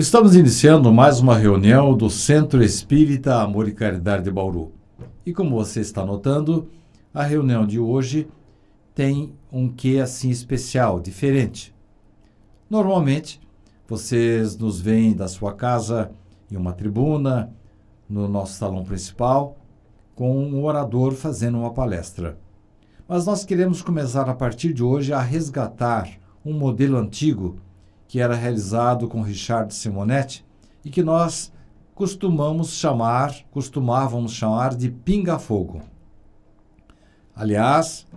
Estamos iniciando mais uma reunião do Centro Espírita Amor e Caridade de Bauru. E como você está notando, a reunião de hoje tem um quê assim especial, diferente. Normalmente, vocês nos veem da sua casa em uma tribuna, no nosso salão principal, com um orador fazendo uma palestra. Mas nós queremos começar a partir de hoje a resgatar um modelo antigo que era realizado com Richard Simonetti e que nós costumamos chamar, costumávamos chamar de pinga-fogo. Aliás,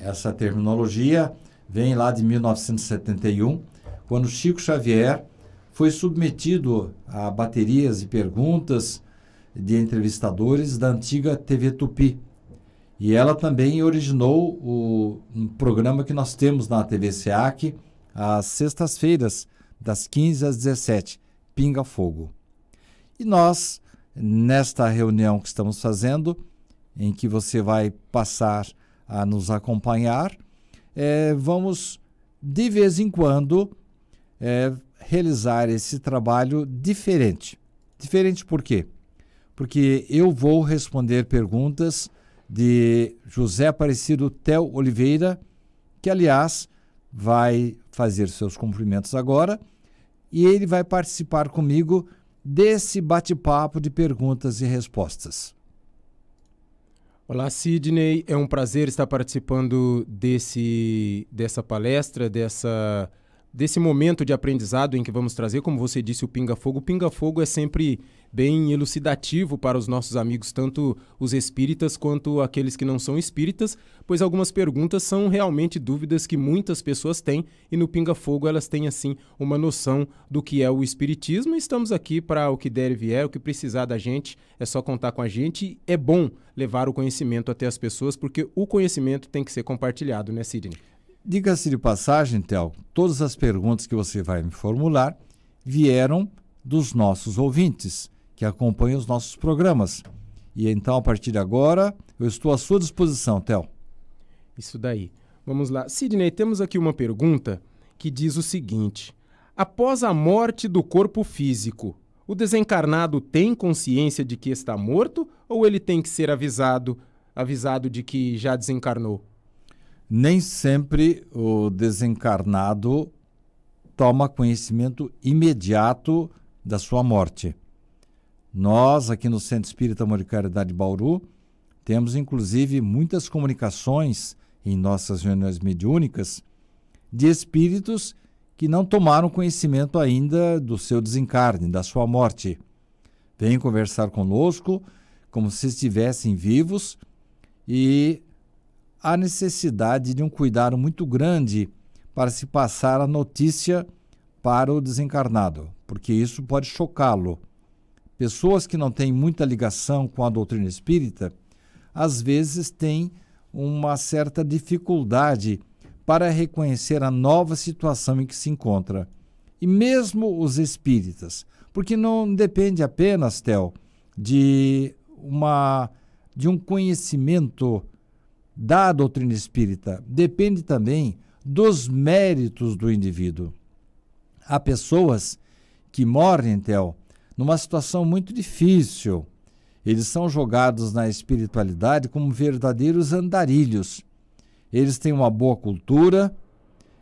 essa terminologia vem lá de 1971, quando Chico Xavier foi submetido a baterias e perguntas de entrevistadores da antiga TV Tupi. E ela também originou o um programa que nós temos na TV SEAC, às sextas-feiras, das 15 às 17, Pinga Fogo. E nós, nesta reunião que estamos fazendo, em que você vai passar a nos acompanhar, é, vamos de vez em quando é, realizar esse trabalho diferente. Diferente por quê? Porque eu vou responder perguntas de José Aparecido Tel Oliveira, que aliás vai fazer seus cumprimentos agora e ele vai participar comigo desse bate-papo de perguntas e respostas. Olá, Sidney. É um prazer estar participando desse, dessa palestra, dessa desse momento de aprendizado em que vamos trazer, como você disse, o Pinga Fogo. O Pinga Fogo é sempre bem elucidativo para os nossos amigos, tanto os espíritas quanto aqueles que não são espíritas, pois algumas perguntas são realmente dúvidas que muitas pessoas têm e no Pinga Fogo elas têm assim uma noção do que é o espiritismo. Estamos aqui para o que der e vier, o que precisar da gente, é só contar com a gente. É bom levar o conhecimento até as pessoas porque o conhecimento tem que ser compartilhado, né, Sidney? Diga-se de passagem, Tel, todas as perguntas que você vai me formular vieram dos nossos ouvintes que acompanham os nossos programas. E então, a partir de agora, eu estou à sua disposição, Tel. Isso daí. Vamos lá. Sidney, temos aqui uma pergunta que diz o seguinte: Após a morte do corpo físico, o desencarnado tem consciência de que está morto ou ele tem que ser avisado, avisado de que já desencarnou? nem sempre o desencarnado toma conhecimento imediato da sua morte. Nós, aqui no Centro Espírita Caridade Bauru, temos inclusive muitas comunicações em nossas reuniões mediúnicas de espíritos que não tomaram conhecimento ainda do seu desencarne, da sua morte. Vêm conversar conosco como se estivessem vivos e há necessidade de um cuidado muito grande para se passar a notícia para o desencarnado, porque isso pode chocá-lo. Pessoas que não têm muita ligação com a doutrina espírita, às vezes têm uma certa dificuldade para reconhecer a nova situação em que se encontra. E mesmo os espíritas, porque não depende apenas, Tel, de uma de um conhecimento da doutrina espírita depende também dos méritos do indivíduo. Há pessoas que morrem, Théo, numa situação muito difícil. Eles são jogados na espiritualidade como verdadeiros andarilhos. Eles têm uma boa cultura,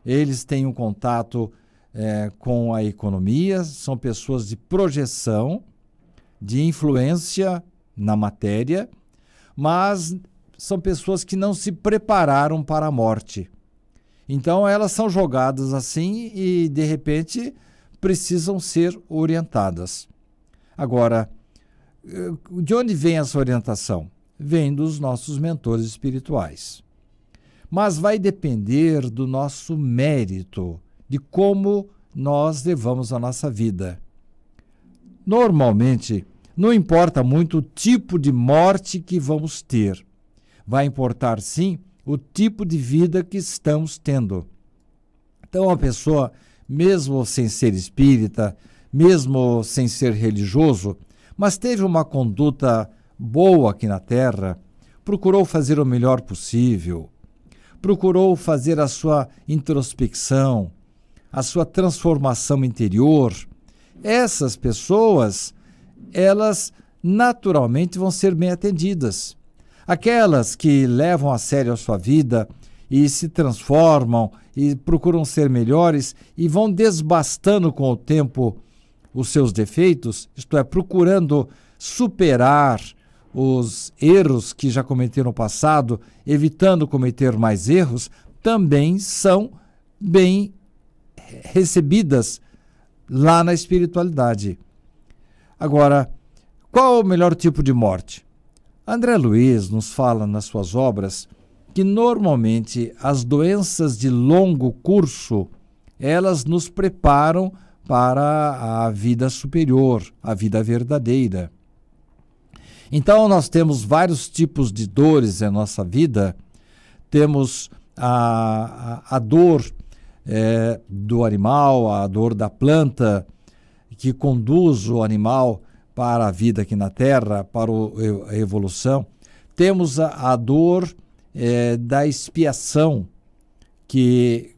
eles têm um contato é, com a economia, são pessoas de projeção, de influência na matéria, mas são pessoas que não se prepararam para a morte. Então elas são jogadas assim e de repente precisam ser orientadas. Agora, eh, de onde vem essa orientação? Vem dos nossos mentores espirituais. Mas vai depender do nosso mérito, de como nós levamos a nossa vida. Normalmente, não importa muito o tipo de morte que vamos ter vai importar sim o tipo de vida que estamos tendo. Então, a pessoa, mesmo sem ser espírita, mesmo sem ser religioso, mas teve uma conduta boa aqui na Terra, procurou fazer o melhor possível, procurou fazer a sua introspecção, a sua transformação interior. Essas pessoas, elas naturalmente vão ser bem atendidas. Aquelas que levam a sério a sua vida e se transformam e procuram ser melhores e vão desbastando com o tempo os seus defeitos, isto é, procurando superar os erros que já cometeram no passado, evitando cometer mais erros, também são bem recebidas lá na espiritualidade. Agora, qual o melhor tipo de morte? André Luiz nos fala nas suas obras que normalmente as doenças de longo curso, elas nos preparam para a vida superior, a vida verdadeira. Então nós temos vários tipos de dores em nossa vida. Temos a, a, a dor é, do animal, a dor da planta que conduz o animal para a vida aqui na Terra, para a evolução. Temos a, a dor é, da expiação, que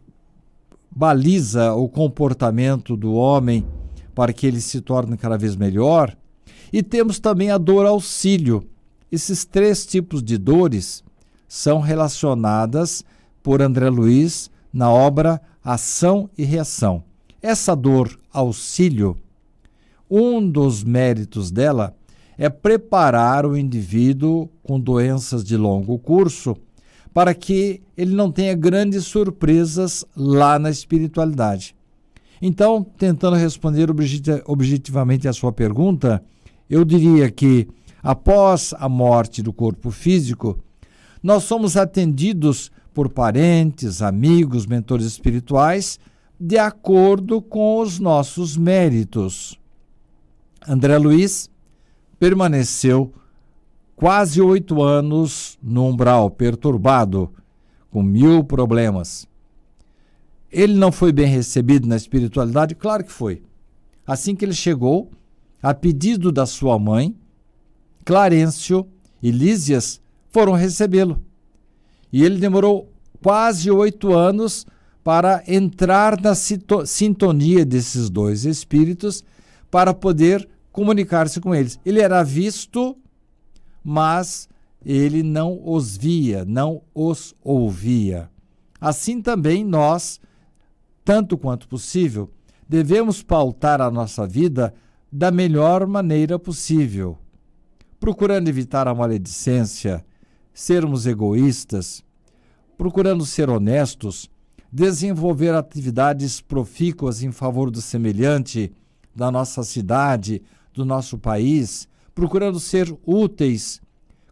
baliza o comportamento do homem para que ele se torne cada vez melhor. E temos também a dor auxílio. Esses três tipos de dores são relacionadas por André Luiz na obra Ação e Reação. Essa dor auxílio um dos méritos dela é preparar o indivíduo com doenças de longo curso para que ele não tenha grandes surpresas lá na espiritualidade. Então, tentando responder objetivamente a sua pergunta, eu diria que após a morte do corpo físico, nós somos atendidos por parentes, amigos, mentores espirituais, de acordo com os nossos méritos. André Luiz permaneceu quase oito anos no umbral, perturbado, com mil problemas. Ele não foi bem recebido na espiritualidade? Claro que foi. Assim que ele chegou, a pedido da sua mãe, Clarencio e Lísias foram recebê-lo. E ele demorou quase oito anos para entrar na sintonia desses dois espíritos para poder comunicar-se com eles. Ele era visto, mas ele não os via, não os ouvia. Assim também nós, tanto quanto possível, devemos pautar a nossa vida da melhor maneira possível, procurando evitar a maledicência, sermos egoístas, procurando ser honestos, desenvolver atividades profícuas em favor do semelhante, da nossa cidade, do nosso país, procurando ser úteis,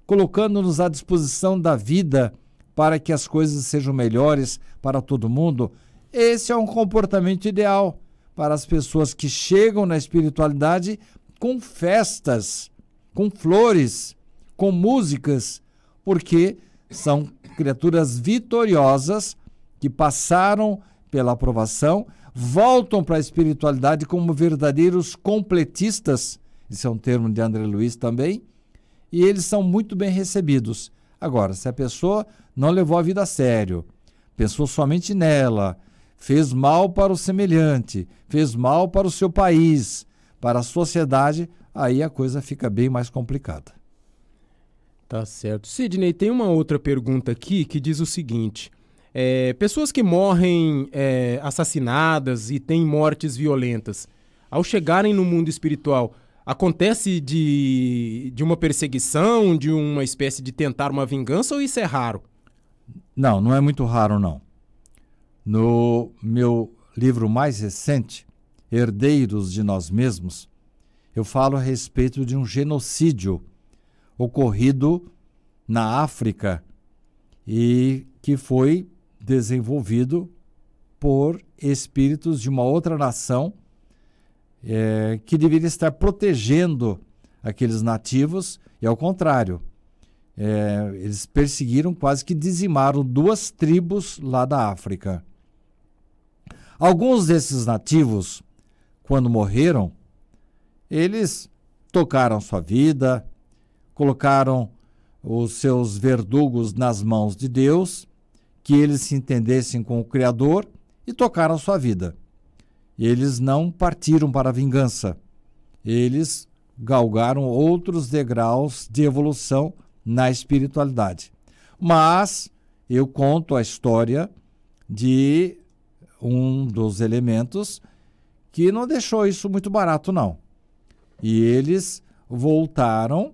colocando-nos à disposição da vida para que as coisas sejam melhores para todo mundo. Esse é um comportamento ideal para as pessoas que chegam na espiritualidade com festas, com flores, com músicas, porque são criaturas vitoriosas que passaram pela aprovação voltam para a espiritualidade como verdadeiros completistas, isso é um termo de André Luiz também, e eles são muito bem recebidos. Agora, se a pessoa não levou a vida a sério, pensou somente nela, fez mal para o semelhante, fez mal para o seu país, para a sociedade, aí a coisa fica bem mais complicada. Tá certo. Sidney, tem uma outra pergunta aqui que diz o seguinte: é, pessoas que morrem é, assassinadas e têm mortes violentas, ao chegarem no mundo espiritual, acontece de, de uma perseguição, de uma espécie de tentar uma vingança ou isso é raro? Não, não é muito raro não. No meu livro mais recente, Herdeiros de Nós Mesmos, eu falo a respeito de um genocídio ocorrido na África e que foi desenvolvido por espíritos de uma outra nação é, que deveria estar protegendo aqueles nativos, e ao contrário, é, eles perseguiram, quase que dizimaram duas tribos lá da África. Alguns desses nativos, quando morreram, eles tocaram sua vida, colocaram os seus verdugos nas mãos de Deus que eles se entendessem com o Criador e tocaram sua vida. Eles não partiram para a vingança. Eles galgaram outros degraus de evolução na espiritualidade. Mas eu conto a história de um dos elementos que não deixou isso muito barato, não. E eles voltaram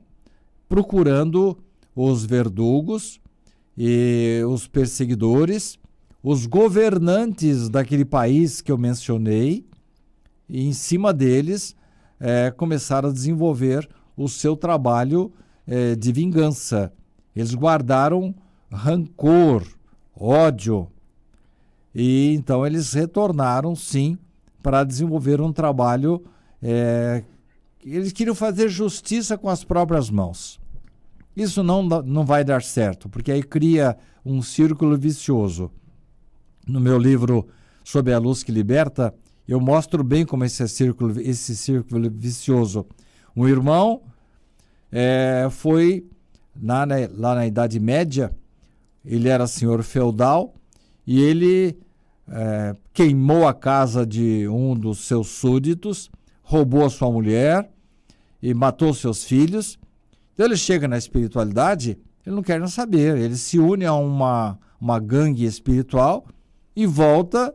procurando os verdugos e os perseguidores, os governantes daquele país que eu mencionei, e em cima deles é, começaram a desenvolver o seu trabalho é, de vingança. Eles guardaram rancor, ódio, e então eles retornaram, sim, para desenvolver um trabalho. É, eles queriam fazer justiça com as próprias mãos. Isso não, não vai dar certo, porque aí cria um círculo vicioso. No meu livro sobre a Luz que Liberta, eu mostro bem como esse círculo, esse círculo vicioso. Um irmão é, foi na, lá na Idade Média, ele era senhor feudal e ele é, queimou a casa de um dos seus súditos, roubou a sua mulher e matou seus filhos então ele chega na espiritualidade, ele não quer não saber, ele se une a uma, uma gangue espiritual e volta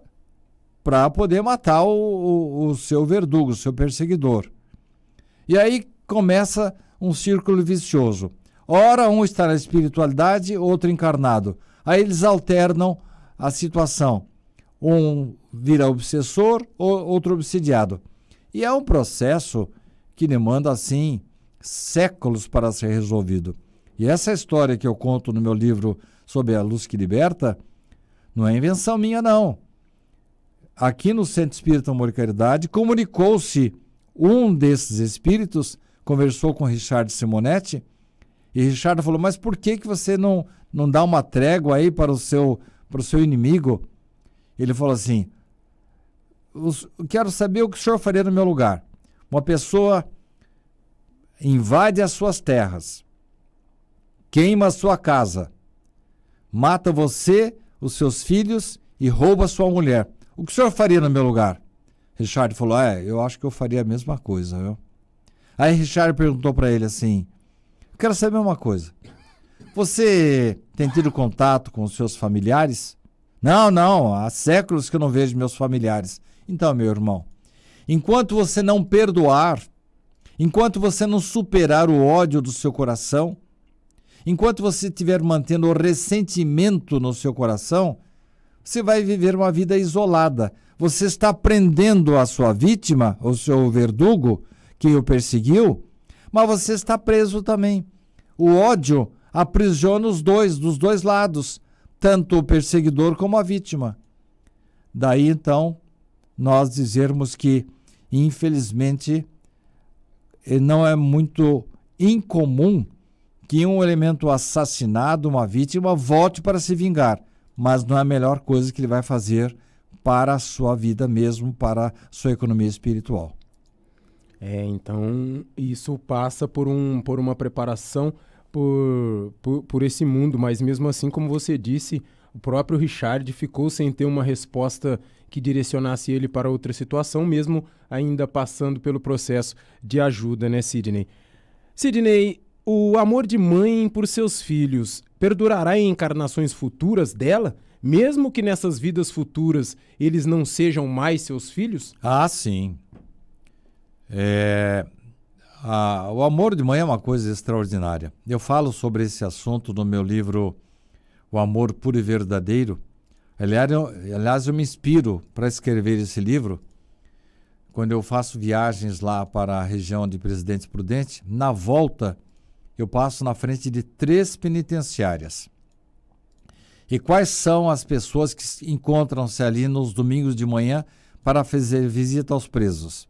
para poder matar o, o, o seu verdugo, o seu perseguidor. E aí começa um círculo vicioso. Ora, um está na espiritualidade, outro encarnado. Aí eles alternam a situação. Um vira obsessor, outro obsidiado. E é um processo que demanda, assim, séculos para ser resolvido. E essa história que eu conto no meu livro sobre a luz que liberta não é invenção minha, não. Aqui no Centro Espírita Amor e Caridade, comunicou-se um desses espíritos, conversou com Richard Simonetti, e Richard falou: Mas por que, que você não, não dá uma trégua aí para o, seu, para o seu inimigo? Ele falou assim: Quero saber o que o senhor faria no meu lugar. Uma pessoa invade as suas terras, queima a sua casa, mata você, os seus filhos e rouba a sua mulher. O que o senhor faria no meu lugar? Richard falou: É, eu acho que eu faria a mesma coisa. Viu? Aí Richard perguntou para ele assim: Eu quero saber uma coisa. Você tem tido contato com os seus familiares? Não, não, há séculos que eu não vejo meus familiares. Então, meu irmão, enquanto você não perdoar, enquanto você não superar o ódio do seu coração, enquanto você estiver mantendo o ressentimento no seu coração, você vai viver uma vida isolada. Você está prendendo a sua vítima, o seu verdugo que o perseguiu, mas você está preso também. O ódio aprisiona os dois, dos dois lados, tanto o perseguidor como a vítima. Daí então, nós dizermos que, infelizmente, não é muito incomum que um elemento assassinado, uma vítima, volte para se vingar, mas não é a melhor coisa que ele vai fazer para a sua vida mesmo, para a sua economia espiritual. É, então isso passa por, um, por uma preparação por, por, por esse mundo, mas mesmo assim, como você disse, o próprio Richard ficou sem ter uma resposta que direcionasse ele para outra situação, mesmo ainda passando pelo processo de ajuda, né, Sidney? Sidney, o amor de mãe por seus filhos perdurará em encarnações futuras dela? Mesmo que nessas vidas futuras eles não sejam mais seus filhos? Ah, sim. É, a, o amor de mãe é uma coisa extraordinária. Eu falo sobre esse assunto no meu livro O Amor Puro e Verdadeiro, Aliás, eu, aliás, eu me inspiro para escrever esse livro quando eu faço viagens lá para a região de Presidente Prudente. Na volta, eu passo na frente de três penitenciárias. E quais são as pessoas que encontram-se ali nos domingos de manhã para fazer visita aos presos?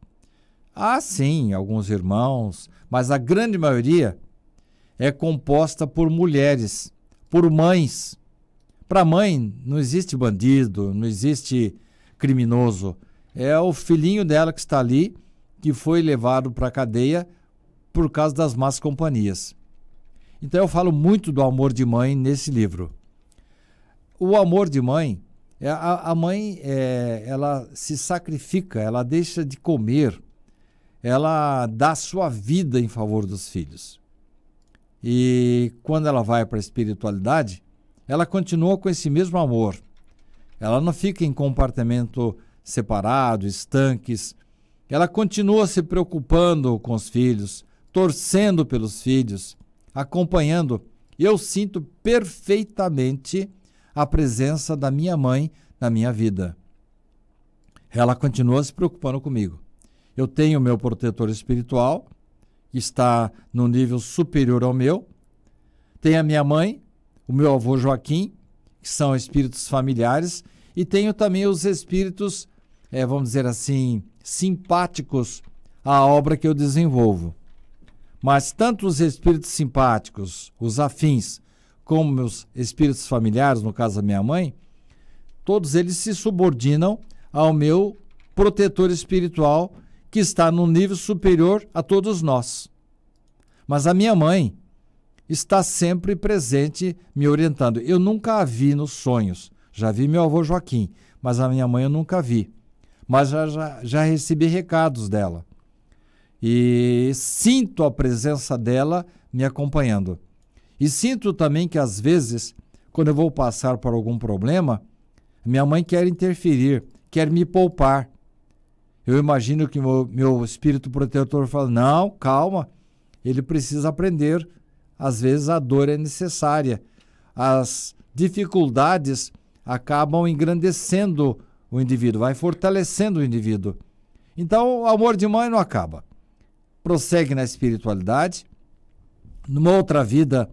Ah, sim, alguns irmãos, mas a grande maioria é composta por mulheres, por mães para a mãe, não existe bandido, não existe criminoso. É o filhinho dela que está ali, que foi levado para a cadeia por causa das más companhias. Então eu falo muito do amor de mãe nesse livro. O amor de mãe, é, a, a mãe é, ela se sacrifica, ela deixa de comer, ela dá sua vida em favor dos filhos. E quando ela vai para a espiritualidade, ela continua com esse mesmo amor. Ela não fica em compartimento separado, estanques. Ela continua se preocupando com os filhos, torcendo pelos filhos, acompanhando. Eu sinto perfeitamente a presença da minha mãe na minha vida. Ela continua se preocupando comigo. Eu tenho meu protetor espiritual, que está num nível superior ao meu. Tem a minha mãe, o meu avô Joaquim, que são espíritos familiares, e tenho também os espíritos, é, vamos dizer assim, simpáticos à obra que eu desenvolvo. Mas tanto os espíritos simpáticos, os afins, como meus espíritos familiares, no caso da minha mãe, todos eles se subordinam ao meu protetor espiritual que está num nível superior a todos nós. Mas a minha mãe, está sempre presente me orientando. Eu nunca a vi nos sonhos. Já vi meu avô Joaquim, mas a minha mãe eu nunca vi. Mas já, já, já recebi recados dela. E sinto a presença dela me acompanhando. E sinto também que, às vezes, quando eu vou passar por algum problema, minha mãe quer interferir, quer me poupar. Eu imagino que meu, meu espírito protetor fala: não, calma, ele precisa aprender às vezes a dor é necessária. As dificuldades acabam engrandecendo o indivíduo, vai fortalecendo o indivíduo. Então, o amor de mãe não acaba. Prossegue na espiritualidade. Numa outra vida,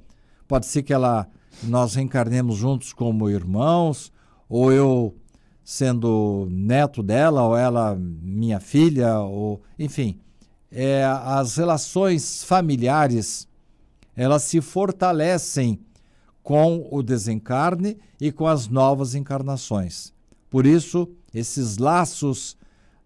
pode ser que ela nós reencarnemos juntos como irmãos, ou eu sendo neto dela, ou ela minha filha, ou enfim, é, as relações familiares elas se fortalecem com o desencarne e com as novas encarnações. Por isso, esses laços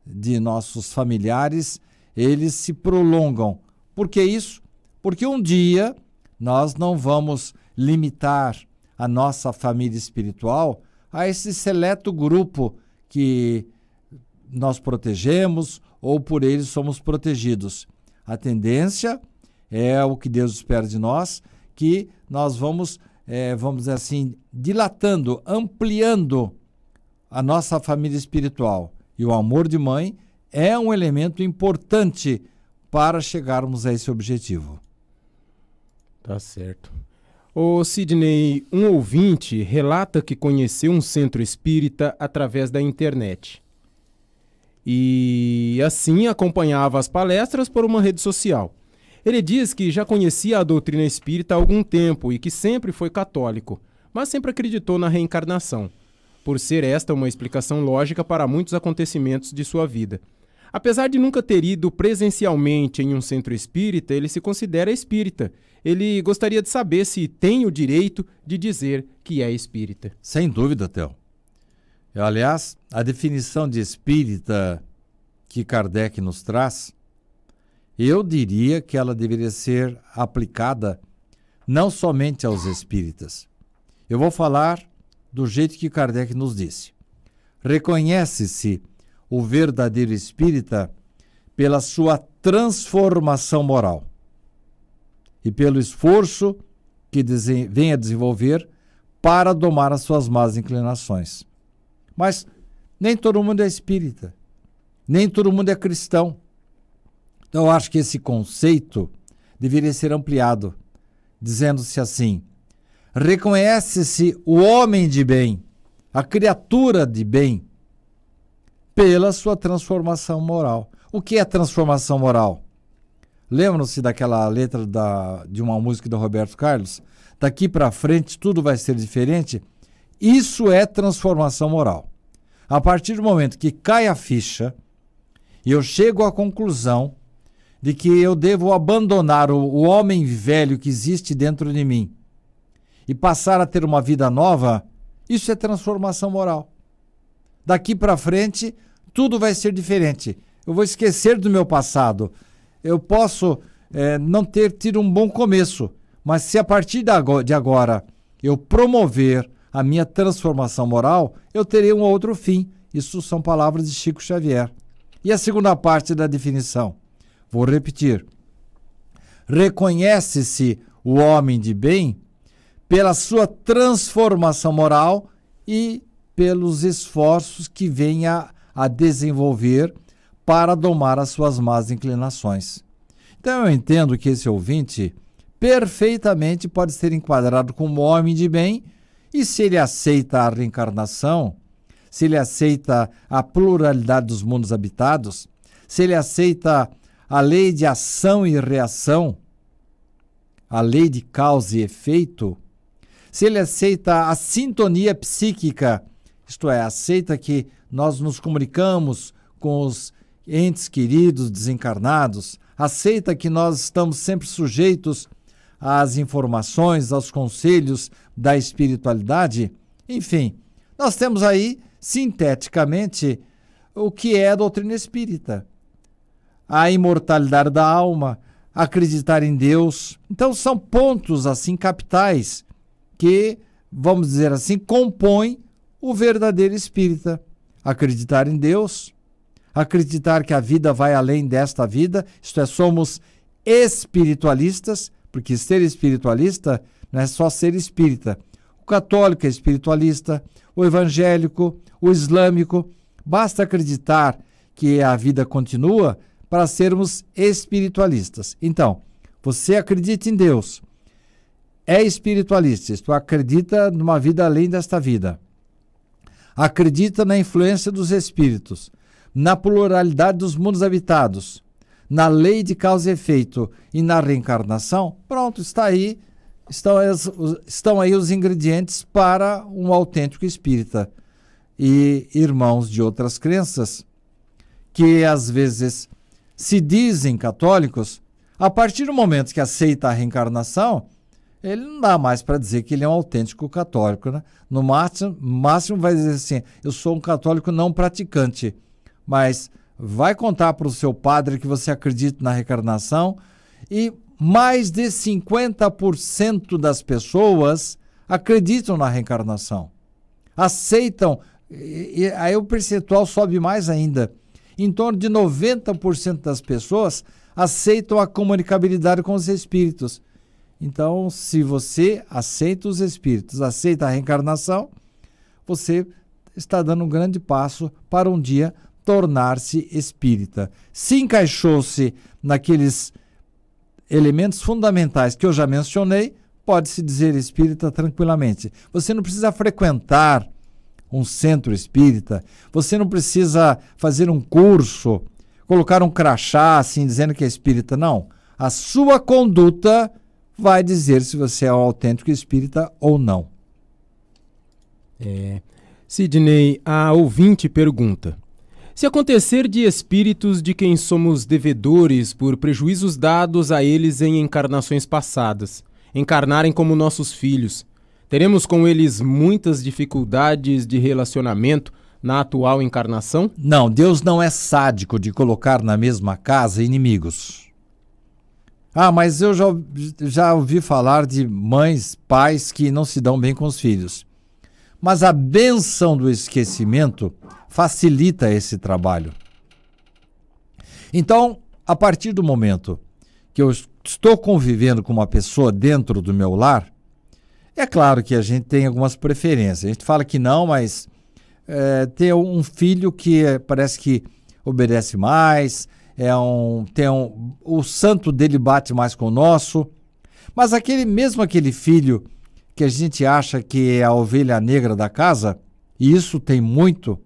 de nossos familiares, eles se prolongam. Por que isso? Porque um dia nós não vamos limitar a nossa família espiritual a esse seleto grupo que nós protegemos ou por eles somos protegidos. A tendência é é o que Deus espera de nós, que nós vamos, é, vamos dizer assim, dilatando, ampliando a nossa família espiritual. E o amor de mãe é um elemento importante para chegarmos a esse objetivo. Tá certo. O Sidney, um ouvinte relata que conheceu um centro espírita através da internet. E assim acompanhava as palestras por uma rede social. Ele diz que já conhecia a doutrina espírita há algum tempo e que sempre foi católico, mas sempre acreditou na reencarnação, por ser esta uma explicação lógica para muitos acontecimentos de sua vida. Apesar de nunca ter ido presencialmente em um centro espírita, ele se considera espírita. Ele gostaria de saber se tem o direito de dizer que é espírita. Sem dúvida, Theo. Aliás, a definição de espírita que Kardec nos traz eu diria que ela deveria ser aplicada não somente aos espíritas. Eu vou falar do jeito que Kardec nos disse. Reconhece-se o verdadeiro espírita pela sua transformação moral e pelo esforço que vem a desenvolver para domar as suas más inclinações. Mas nem todo mundo é espírita, nem todo mundo é cristão. Então, eu acho que esse conceito deveria ser ampliado, dizendo-se assim: reconhece-se o homem de bem, a criatura de bem, pela sua transformação moral. O que é transformação moral? Lembram-se daquela letra da, de uma música do Roberto Carlos? Daqui para frente tudo vai ser diferente. Isso é transformação moral. A partir do momento que cai a ficha e eu chego à conclusão de que eu devo abandonar o, o homem velho que existe dentro de mim e passar a ter uma vida nova, isso é transformação moral. Daqui para frente, tudo vai ser diferente. Eu vou esquecer do meu passado. Eu posso é, não ter tido um bom começo, mas se a partir de agora eu promover a minha transformação moral, eu terei um outro fim. Isso são palavras de Chico Xavier. E a segunda parte da definição? Vou repetir. Reconhece-se o homem de bem pela sua transformação moral e pelos esforços que venha a desenvolver para domar as suas más inclinações. Então eu entendo que esse ouvinte perfeitamente pode ser enquadrado como homem de bem e se ele aceita a reencarnação, se ele aceita a pluralidade dos mundos habitados, se ele aceita a lei de ação e reação, a lei de causa e efeito, se ele aceita a sintonia psíquica, isto é, aceita que nós nos comunicamos com os entes queridos desencarnados, aceita que nós estamos sempre sujeitos às informações, aos conselhos da espiritualidade, enfim, nós temos aí, sinteticamente, o que é a doutrina espírita a imortalidade da alma, acreditar em Deus. Então são pontos assim capitais que, vamos dizer assim, compõem o verdadeiro espírita. Acreditar em Deus, acreditar que a vida vai além desta vida, isto é, somos espiritualistas, porque ser espiritualista não é só ser espírita. O católico é espiritualista, o evangélico, o islâmico, basta acreditar que a vida continua para sermos espiritualistas. Então, você acredita em Deus, é espiritualista, isto é, acredita numa vida além desta vida, acredita na influência dos espíritos, na pluralidade dos mundos habitados, na lei de causa e efeito e na reencarnação, pronto, está aí, estão, estão aí os ingredientes para um autêntico espírita. E irmãos de outras crenças, que às vezes se dizem católicos, a partir do momento que aceita a reencarnação, ele não dá mais para dizer que ele é um autêntico católico. Né? No máximo, máximo vai dizer assim: eu sou um católico não praticante. Mas vai contar para o seu padre que você acredita na reencarnação. E mais de 50% das pessoas acreditam na reencarnação, aceitam. E, e aí o percentual sobe mais ainda em torno de 90% das pessoas aceitam a comunicabilidade com os espíritos. Então, se você aceita os espíritos, aceita a reencarnação, você está dando um grande passo para um dia tornar-se espírita. Se encaixou-se naqueles elementos fundamentais que eu já mencionei, pode-se dizer espírita tranquilamente. Você não precisa frequentar um centro espírita. Você não precisa fazer um curso, colocar um crachá assim dizendo que é espírita, não. A sua conduta vai dizer se você é um autêntico espírita ou não. É. Sidney, a ouvinte pergunta: se acontecer de espíritos de quem somos devedores por prejuízos dados a eles em encarnações passadas, encarnarem como nossos filhos, Teremos com eles muitas dificuldades de relacionamento na atual encarnação? Não, Deus não é sádico de colocar na mesma casa inimigos. Ah, mas eu já, já ouvi falar de mães, pais que não se dão bem com os filhos. Mas a benção do esquecimento facilita esse trabalho. Então, a partir do momento que eu estou convivendo com uma pessoa dentro do meu lar, é claro que a gente tem algumas preferências. A gente fala que não, mas é, ter um filho que parece que obedece mais, é um, tem um, o santo dele bate mais com o nosso. Mas aquele mesmo aquele filho que a gente acha que é a ovelha negra da casa, e isso tem muito,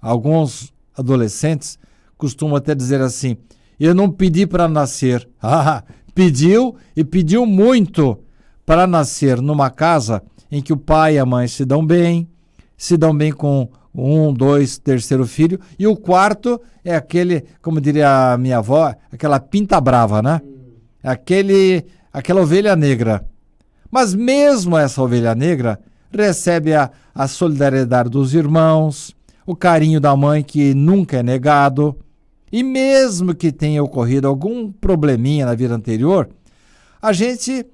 alguns adolescentes costumam até dizer assim: eu não pedi para nascer. Ah, pediu e pediu muito para nascer numa casa em que o pai e a mãe se dão bem, se dão bem com um, dois, terceiro filho, e o quarto é aquele, como diria a minha avó, aquela pinta brava, né? Aquele, aquela ovelha negra. Mas mesmo essa ovelha negra recebe a, a solidariedade dos irmãos, o carinho da mãe que nunca é negado, e mesmo que tenha ocorrido algum probleminha na vida anterior, a gente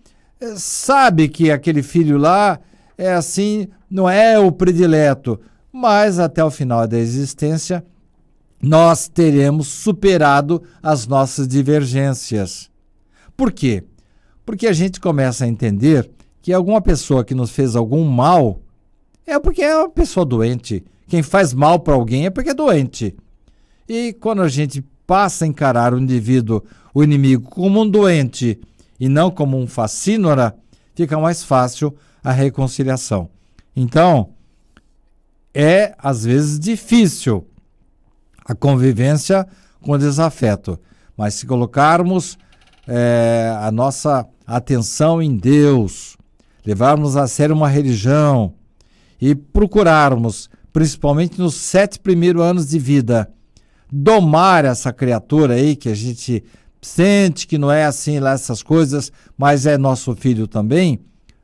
sabe que aquele filho lá é assim, não é o predileto, mas até o final da existência nós teremos superado as nossas divergências. Por quê? Porque a gente começa a entender que alguma pessoa que nos fez algum mal é porque é uma pessoa doente. Quem faz mal para alguém é porque é doente. E quando a gente passa a encarar o indivíduo, o inimigo, como um doente, e não como um facínora, fica mais fácil a reconciliação. Então, é às vezes difícil a convivência com desafeto, mas se colocarmos é, a nossa atenção em Deus, levarmos a sério uma religião e procurarmos, principalmente nos sete primeiros anos de vida, domar essa criatura aí que a gente sente que não é assim lá essas coisas, mas é nosso filho também,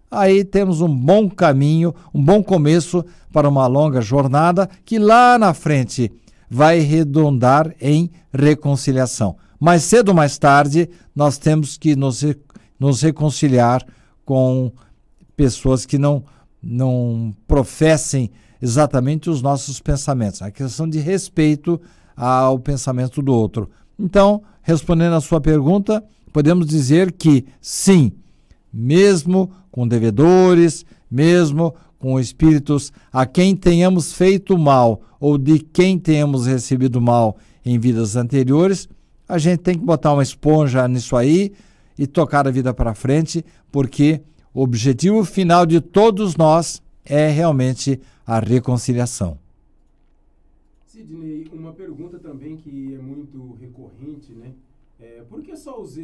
aí temos um bom caminho, um bom começo para uma longa jornada que lá na frente vai redondar em reconciliação. Mais cedo ou mais tarde, nós temos que nos, nos reconciliar com pessoas que não, não professem exatamente os nossos pensamentos. A questão de respeito ao pensamento do outro. Então, respondendo à sua pergunta, podemos dizer que sim, mesmo com devedores, mesmo com espíritos a quem tenhamos feito mal ou de quem tenhamos recebido mal em vidas anteriores, a gente tem que botar uma esponja nisso aí e tocar a vida para frente, porque o objetivo final de todos nós é realmente a reconciliação. Sidney, uma pergunta também que é muito diferente, né? É, por que só, os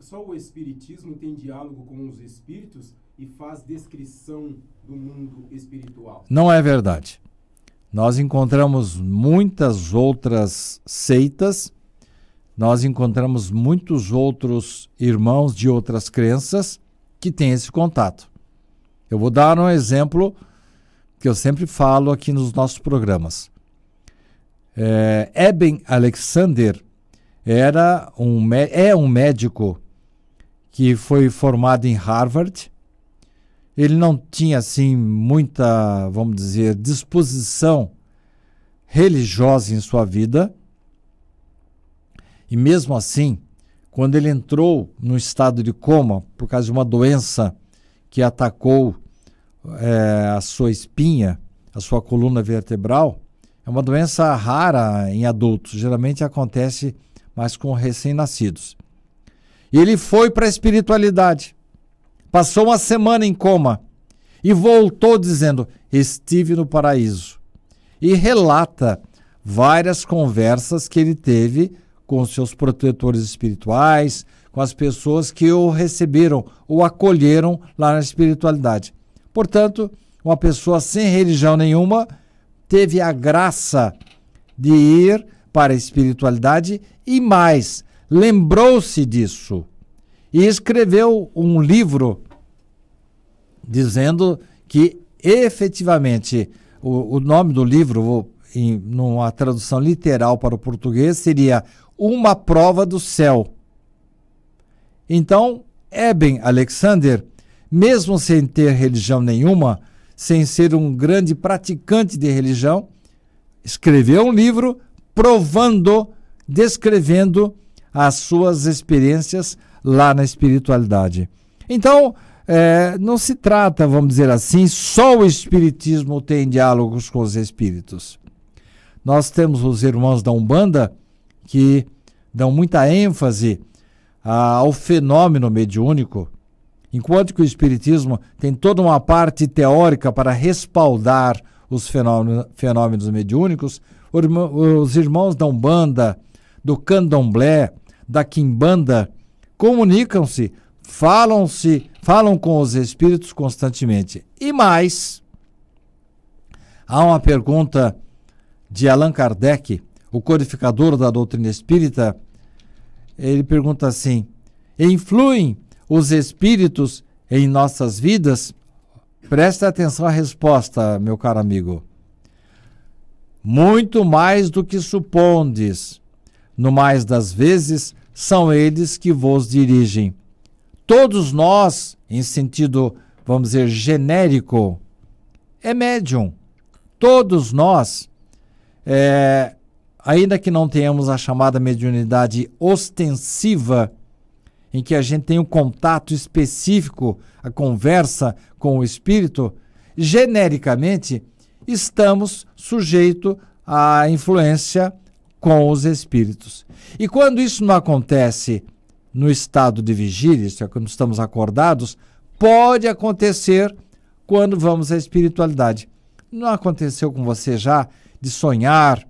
só o Espiritismo tem diálogo com os espíritos e faz descrição do mundo espiritual? Não é verdade. Nós encontramos muitas outras seitas, nós encontramos muitos outros irmãos de outras crenças que têm esse contato. Eu vou dar um exemplo que eu sempre falo aqui nos nossos programas. É, Eben Alexander era um, é um médico que foi formado em Harvard. Ele não tinha assim muita, vamos dizer, disposição religiosa em sua vida. E mesmo assim, quando ele entrou no estado de coma por causa de uma doença que atacou é, a sua espinha, a sua coluna vertebral, é uma doença rara em adultos, geralmente acontece mas com recém-nascidos. Ele foi para a espiritualidade, passou uma semana em coma e voltou dizendo: Estive no paraíso. E relata várias conversas que ele teve com seus protetores espirituais, com as pessoas que o receberam ou acolheram lá na espiritualidade. Portanto, uma pessoa sem religião nenhuma teve a graça de ir para a espiritualidade e mais, lembrou-se disso e escreveu um livro dizendo que efetivamente o, o nome do livro, vou, em, numa tradução literal para o português, seria Uma Prova do Céu. Então, Eben Alexander, mesmo sem ter religião nenhuma, sem ser um grande praticante de religião, escreveu um livro provando, descrevendo as suas experiências lá na espiritualidade. Então, é, não se trata, vamos dizer assim, só o Espiritismo tem diálogos com os espíritos. Nós temos os irmãos da Umbanda que dão muita ênfase a, ao fenômeno mediúnico, enquanto que o Espiritismo tem toda uma parte teórica para respaldar os fenômenos, fenômenos mediúnicos, os irmãos da Umbanda, do Candomblé, da Quimbanda, comunicam-se, falam-se, falam com os espíritos constantemente. E mais, há uma pergunta de Allan Kardec, o codificador da doutrina espírita, ele pergunta assim: influem os espíritos em nossas vidas? Preste atenção à resposta, meu caro amigo muito mais do que supondes. No mais das vezes, são eles que vos dirigem. Todos nós, em sentido, vamos dizer, genérico, é médium. Todos nós, é, ainda que não tenhamos a chamada mediunidade ostensiva, em que a gente tem um contato específico, a conversa com o espírito, genericamente, estamos sujeito à influência com os espíritos. E quando isso não acontece no estado de vigília, isto é, quando estamos acordados, pode acontecer quando vamos à espiritualidade. Não aconteceu com você já de sonhar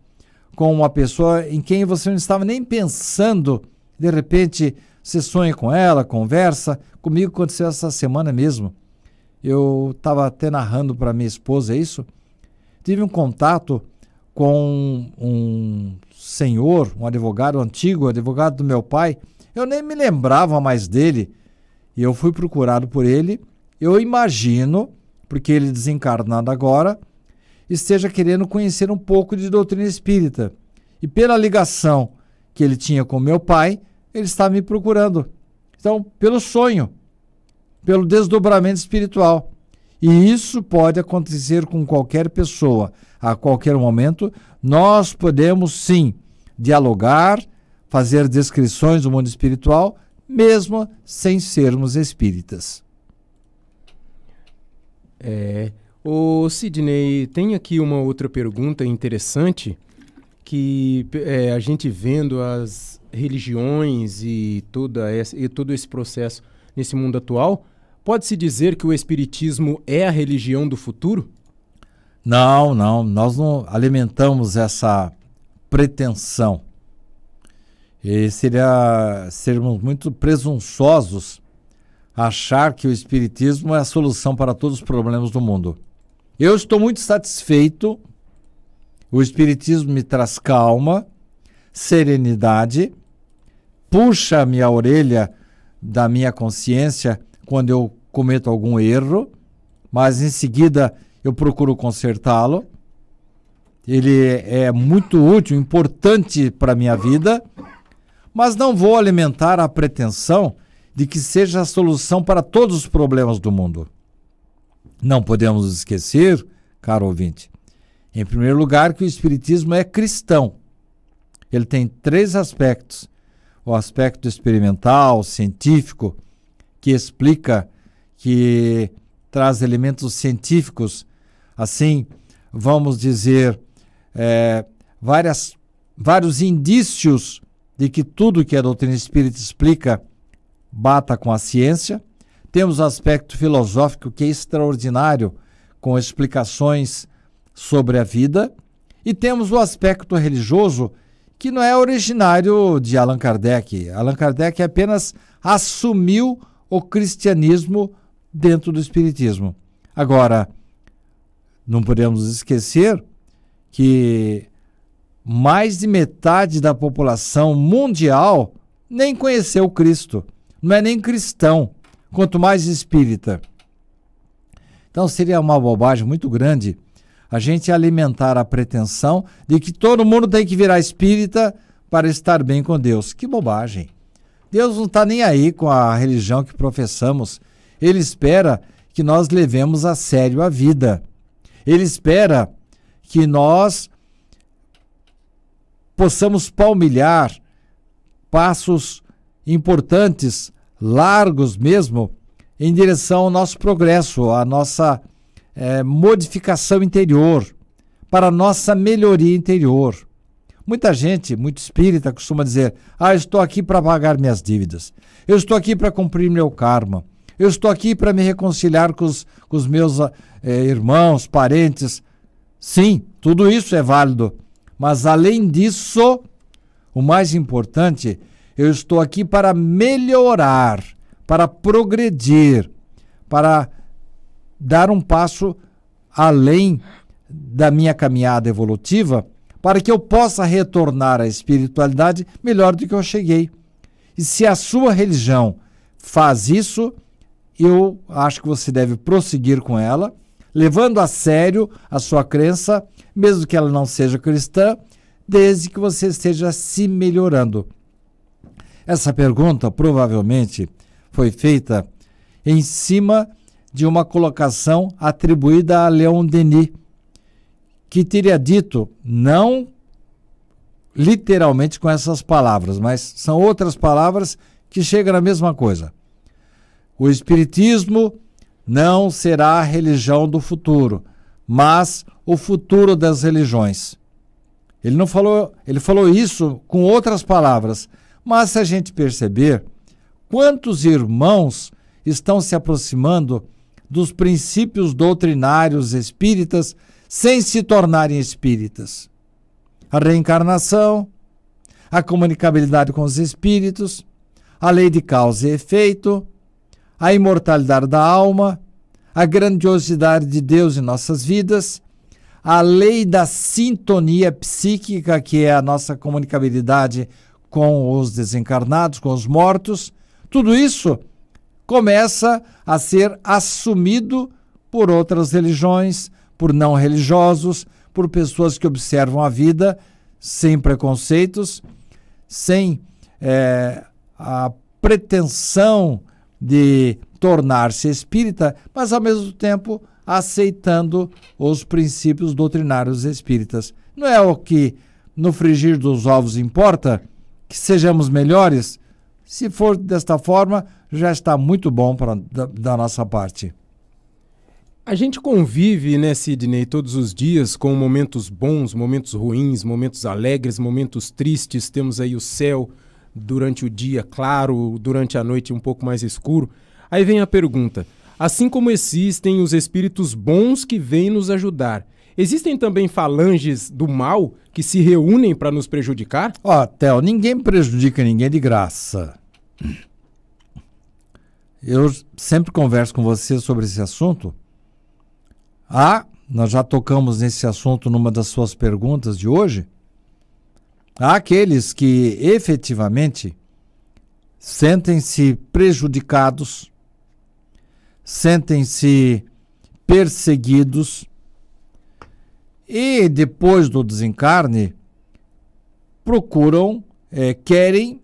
com uma pessoa em quem você não estava nem pensando, de repente você sonha com ela, conversa. Comigo aconteceu essa semana mesmo. Eu estava até narrando para minha esposa isso tive um contato com um senhor, um advogado antigo, advogado do meu pai. Eu nem me lembrava mais dele. E eu fui procurado por ele. Eu imagino, porque ele é desencarnado agora, esteja querendo conhecer um pouco de doutrina espírita. E pela ligação que ele tinha com meu pai, ele está me procurando. Então, pelo sonho, pelo desdobramento espiritual. E isso pode acontecer com qualquer pessoa, a qualquer momento. Nós podemos sim dialogar, fazer descrições do mundo espiritual, mesmo sem sermos espíritas. É. O Sidney, tem aqui uma outra pergunta interessante que é, a gente vendo as religiões e, toda essa, e todo esse processo nesse mundo atual, Pode-se dizer que o Espiritismo é a religião do futuro? Não, não. Nós não alimentamos essa pretensão. E seria sermos muito presunçosos achar que o Espiritismo é a solução para todos os problemas do mundo. Eu estou muito satisfeito. O Espiritismo me traz calma, serenidade, puxa a minha orelha da minha consciência quando eu cometo algum erro, mas em seguida eu procuro consertá-lo. Ele é muito útil, importante para a minha vida, mas não vou alimentar a pretensão de que seja a solução para todos os problemas do mundo. Não podemos esquecer, caro ouvinte, em primeiro lugar, que o Espiritismo é cristão. Ele tem três aspectos: o aspecto experimental, científico que explica, que traz elementos científicos, assim, vamos dizer, é, várias, vários indícios de que tudo que a doutrina espírita explica bata com a ciência. Temos o aspecto filosófico que é extraordinário, com explicações sobre a vida. E temos o aspecto religioso, que não é originário de Allan Kardec. Allan Kardec apenas assumiu o cristianismo dentro do espiritismo. Agora, não podemos esquecer que mais de metade da população mundial nem conheceu Cristo, não é nem cristão, quanto mais espírita. Então seria uma bobagem muito grande a gente alimentar a pretensão de que todo mundo tem que virar espírita para estar bem com Deus. Que bobagem! Deus não está nem aí com a religião que professamos. Ele espera que nós levemos a sério a vida. Ele espera que nós possamos palmilhar passos importantes, largos mesmo, em direção ao nosso progresso, à nossa é, modificação interior, para a nossa melhoria interior. Muita gente, muito espírita, costuma dizer: Ah, estou aqui para pagar minhas dívidas. Eu estou aqui para cumprir meu karma. Eu estou aqui para me reconciliar com os, com os meus ah, eh, irmãos, parentes. Sim, tudo isso é válido. Mas além disso, o mais importante, eu estou aqui para melhorar, para progredir, para dar um passo além da minha caminhada evolutiva para que eu possa retornar à espiritualidade melhor do que eu cheguei. E se a sua religião faz isso, eu acho que você deve prosseguir com ela, levando a sério a sua crença, mesmo que ela não seja cristã, desde que você esteja se melhorando. Essa pergunta provavelmente foi feita em cima de uma colocação atribuída a Leon Denis, que teria dito, não literalmente com essas palavras, mas são outras palavras que chegam à mesma coisa. O Espiritismo não será a religião do futuro, mas o futuro das religiões. Ele não falou, ele falou isso com outras palavras, mas se a gente perceber quantos irmãos estão se aproximando dos princípios doutrinários espíritas sem se tornarem espíritas. A reencarnação, a comunicabilidade com os espíritos, a lei de causa e efeito, a imortalidade da alma, a grandiosidade de Deus em nossas vidas, a lei da sintonia psíquica, que é a nossa comunicabilidade com os desencarnados, com os mortos, tudo isso começa a ser assumido por outras religiões, por não religiosos, por pessoas que observam a vida sem preconceitos, sem é, a pretensão de tornar-se espírita, mas ao mesmo tempo aceitando os princípios doutrinários espíritas. Não é o que no frigir dos ovos importa que sejamos melhores? Se for desta forma, já está muito bom pra, da, da nossa parte. A gente convive, né, Sidney, todos os dias com momentos bons, momentos ruins, momentos alegres, momentos tristes. Temos aí o céu durante o dia claro, durante a noite um pouco mais escuro. Aí vem a pergunta: assim como existem os espíritos bons que vêm nos ajudar, Existem também falanges do mal que se reúnem para nos prejudicar? Ó, oh, Theo, ninguém prejudica ninguém de graça. Eu sempre converso com você sobre esse assunto Há, ah, nós já tocamos nesse assunto numa das suas perguntas de hoje, há aqueles que efetivamente sentem-se prejudicados, sentem-se perseguidos e depois do desencarne procuram, é, querem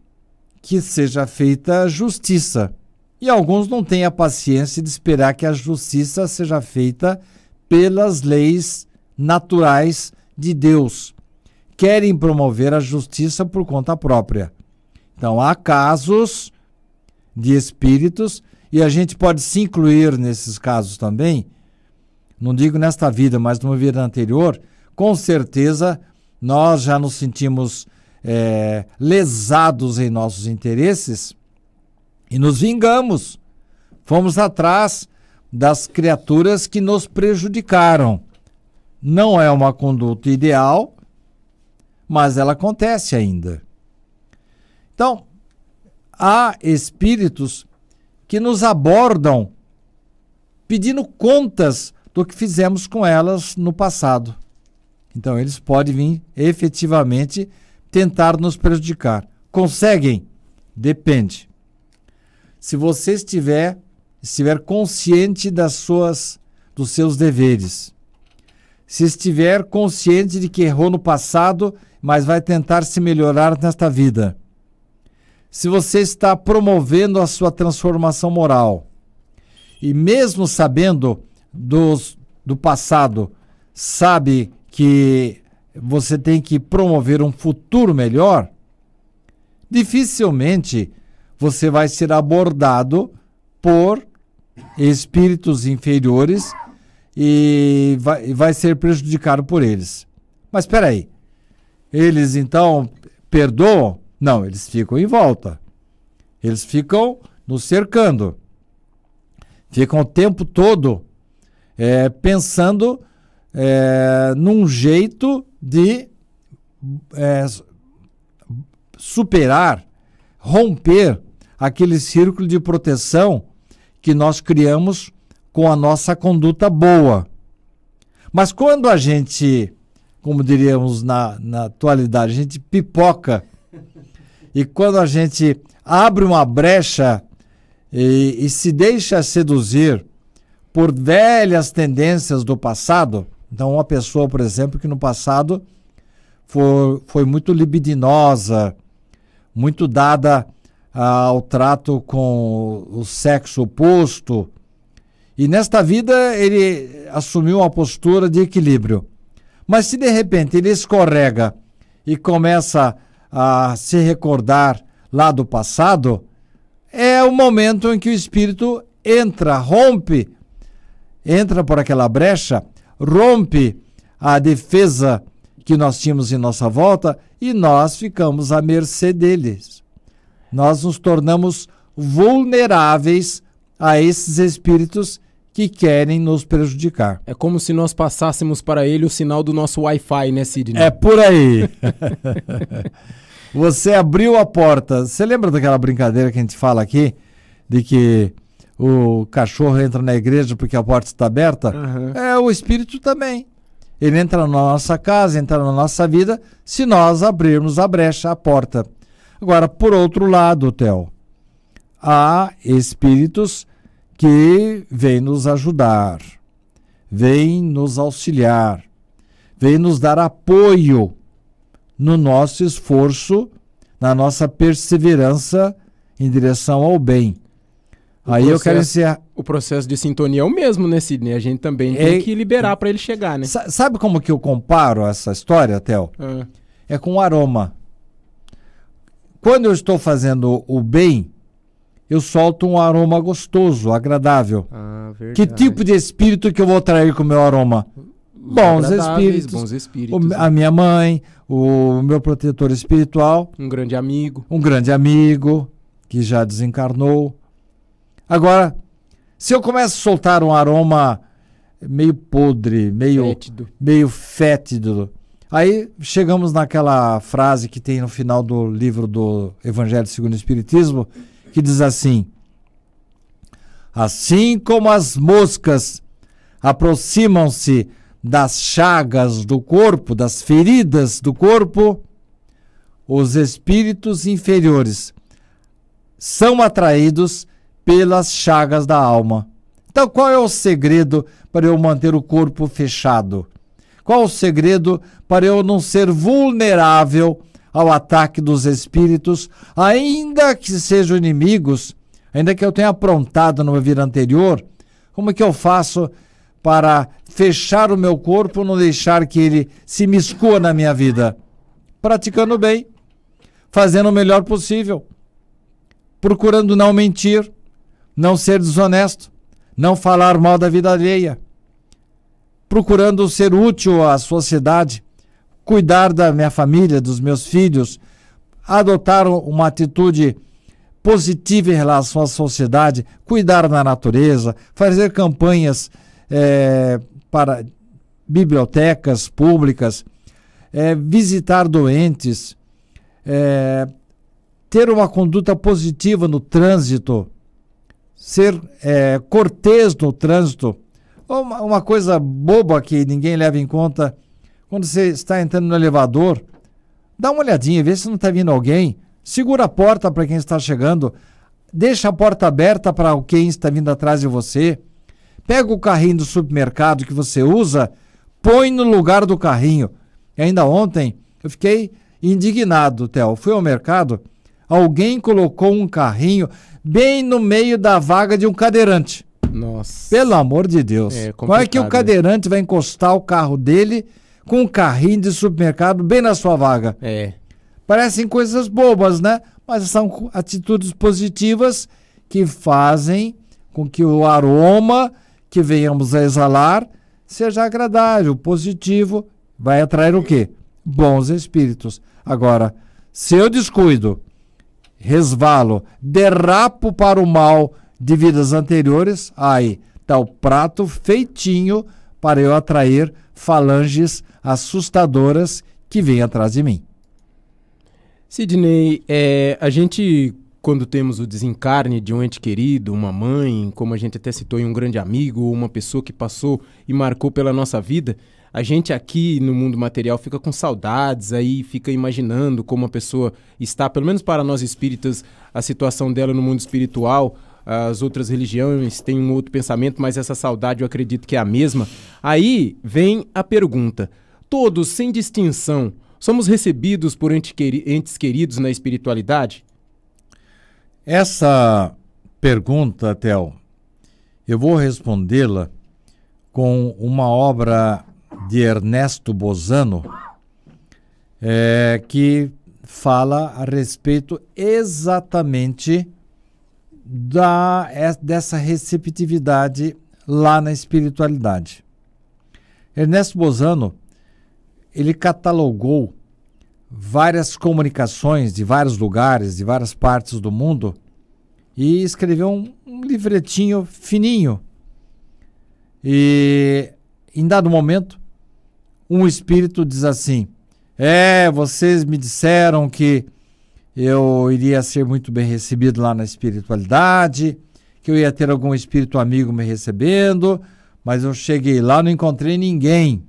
que seja feita justiça. E alguns não têm a paciência de esperar que a justiça seja feita pelas leis naturais de Deus. Querem promover a justiça por conta própria. Então, há casos de espíritos, e a gente pode se incluir nesses casos também, não digo nesta vida, mas numa vida anterior, com certeza nós já nos sentimos é, lesados em nossos interesses e nos vingamos. Fomos atrás, das criaturas que nos prejudicaram. Não é uma conduta ideal, mas ela acontece ainda. Então, há espíritos que nos abordam pedindo contas do que fizemos com elas no passado. Então, eles podem vir efetivamente tentar nos prejudicar. Conseguem? Depende. Se você estiver estiver consciente das suas dos seus deveres. Se estiver consciente de que errou no passado, mas vai tentar se melhorar nesta vida. Se você está promovendo a sua transformação moral. E mesmo sabendo dos, do passado, sabe que você tem que promover um futuro melhor, dificilmente você vai ser abordado por espíritos inferiores e vai, vai ser prejudicado por eles. Mas espera aí, eles então perdoam? Não, eles ficam em volta. Eles ficam nos cercando. Ficam o tempo todo é, pensando é, num jeito de é, superar, romper aquele círculo de proteção que nós criamos com a nossa conduta boa. Mas quando a gente, como diríamos na, na atualidade, a gente pipoca e quando a gente abre uma brecha e, e se deixa seduzir por velhas tendências do passado, então uma pessoa, por exemplo, que no passado foi, foi muito libidinosa, muito dada ao trato com o sexo oposto. E nesta vida ele assumiu uma postura de equilíbrio. Mas se de repente ele escorrega e começa a se recordar lá do passado, é o momento em que o espírito entra, rompe, entra por aquela brecha, rompe a defesa que nós tínhamos em nossa volta e nós ficamos à mercê deles. Nós nos tornamos vulneráveis a esses espíritos que querem nos prejudicar. É como se nós passássemos para ele o sinal do nosso Wi-Fi, né, Sidney? É por aí. Você abriu a porta. Você lembra daquela brincadeira que a gente fala aqui? De que o cachorro entra na igreja porque a porta está aberta? Uhum. É, o espírito também. Ele entra na nossa casa, entra na nossa vida, se nós abrirmos a brecha, a porta. Agora, por outro lado, Theo, há espíritos que vêm nos ajudar, vêm nos auxiliar, vêm nos dar apoio no nosso esforço, na nossa perseverança em direção ao bem. O Aí processo, eu quero encerrar. O processo de sintonia é o mesmo, né, Sidney? A gente também é, tem que liberar para ele chegar, né? Sabe como que eu comparo essa história, Theo? Ah. É. é com o aroma. Quando eu estou fazendo o bem, eu solto um aroma gostoso, agradável. Ah, que tipo de espírito que eu vou atrair com o meu aroma? Bons espíritos, bons espíritos. O, né? a minha mãe, o meu protetor espiritual. Um grande amigo. Um grande amigo que já desencarnou. Agora, se eu começo a soltar um aroma meio podre, meio fétido, meio fétido Aí chegamos naquela frase que tem no final do livro do Evangelho segundo o Espiritismo, que diz assim: Assim como as moscas aproximam-se das chagas do corpo, das feridas do corpo, os espíritos inferiores são atraídos pelas chagas da alma. Então, qual é o segredo para eu manter o corpo fechado? Qual o segredo para eu não ser vulnerável ao ataque dos espíritos, ainda que sejam inimigos, ainda que eu tenha aprontado numa vida anterior? Como é que eu faço para fechar o meu corpo, não deixar que ele se miscua na minha vida? Praticando bem, fazendo o melhor possível, procurando não mentir, não ser desonesto, não falar mal da vida alheia, procurando ser útil à sociedade, cuidar da minha família, dos meus filhos, adotar uma atitude positiva em relação à sociedade, cuidar da natureza, fazer campanhas é, para bibliotecas públicas, é, visitar doentes, é, ter uma conduta positiva no trânsito, ser cortês no trânsito uma, uma coisa boba que ninguém leva em conta, quando você está entrando no elevador, dá uma olhadinha, vê se não está vindo alguém, segura a porta para quem está chegando, deixa a porta aberta para quem está vindo atrás de você, pega o carrinho do supermercado que você usa, põe no lugar do carrinho. E ainda ontem eu fiquei indignado, Theo. Fui ao mercado, alguém colocou um carrinho bem no meio da vaga de um cadeirante. Nossa. Pelo amor de Deus. É, Como é que o né? cadeirante vai encostar o carro dele com um carrinho de supermercado bem na sua vaga? É. Parecem coisas bobas, né? Mas são atitudes positivas que fazem com que o aroma que venhamos a exalar seja agradável, positivo, vai atrair o quê? Bons espíritos. Agora, se eu descuido, resvalo, derrapo para o mal, de vidas anteriores, aí está o prato feitinho para eu atrair falanges assustadoras que vêm atrás de mim. Sidney, é, a gente, quando temos o desencarne de um ente querido, uma mãe, como a gente até citou em um grande amigo, uma pessoa que passou e marcou pela nossa vida, a gente aqui no mundo material fica com saudades, aí fica imaginando como a pessoa está, pelo menos para nós espíritas, a situação dela no mundo espiritual as outras religiões têm um outro pensamento, mas essa saudade eu acredito que é a mesma. Aí vem a pergunta: todos, sem distinção, somos recebidos por entes queridos na espiritualidade? Essa pergunta, Théo, eu vou respondê-la com uma obra de Ernesto Bozano é, que fala a respeito exatamente da, dessa receptividade lá na espiritualidade. Ernesto Bozano, ele catalogou várias comunicações de vários lugares, de várias partes do mundo e escreveu um, um livretinho fininho. E em dado momento, um espírito diz assim: É, vocês me disseram que eu iria ser muito bem recebido lá na espiritualidade, que eu ia ter algum espírito amigo me recebendo, mas eu cheguei lá, não encontrei ninguém.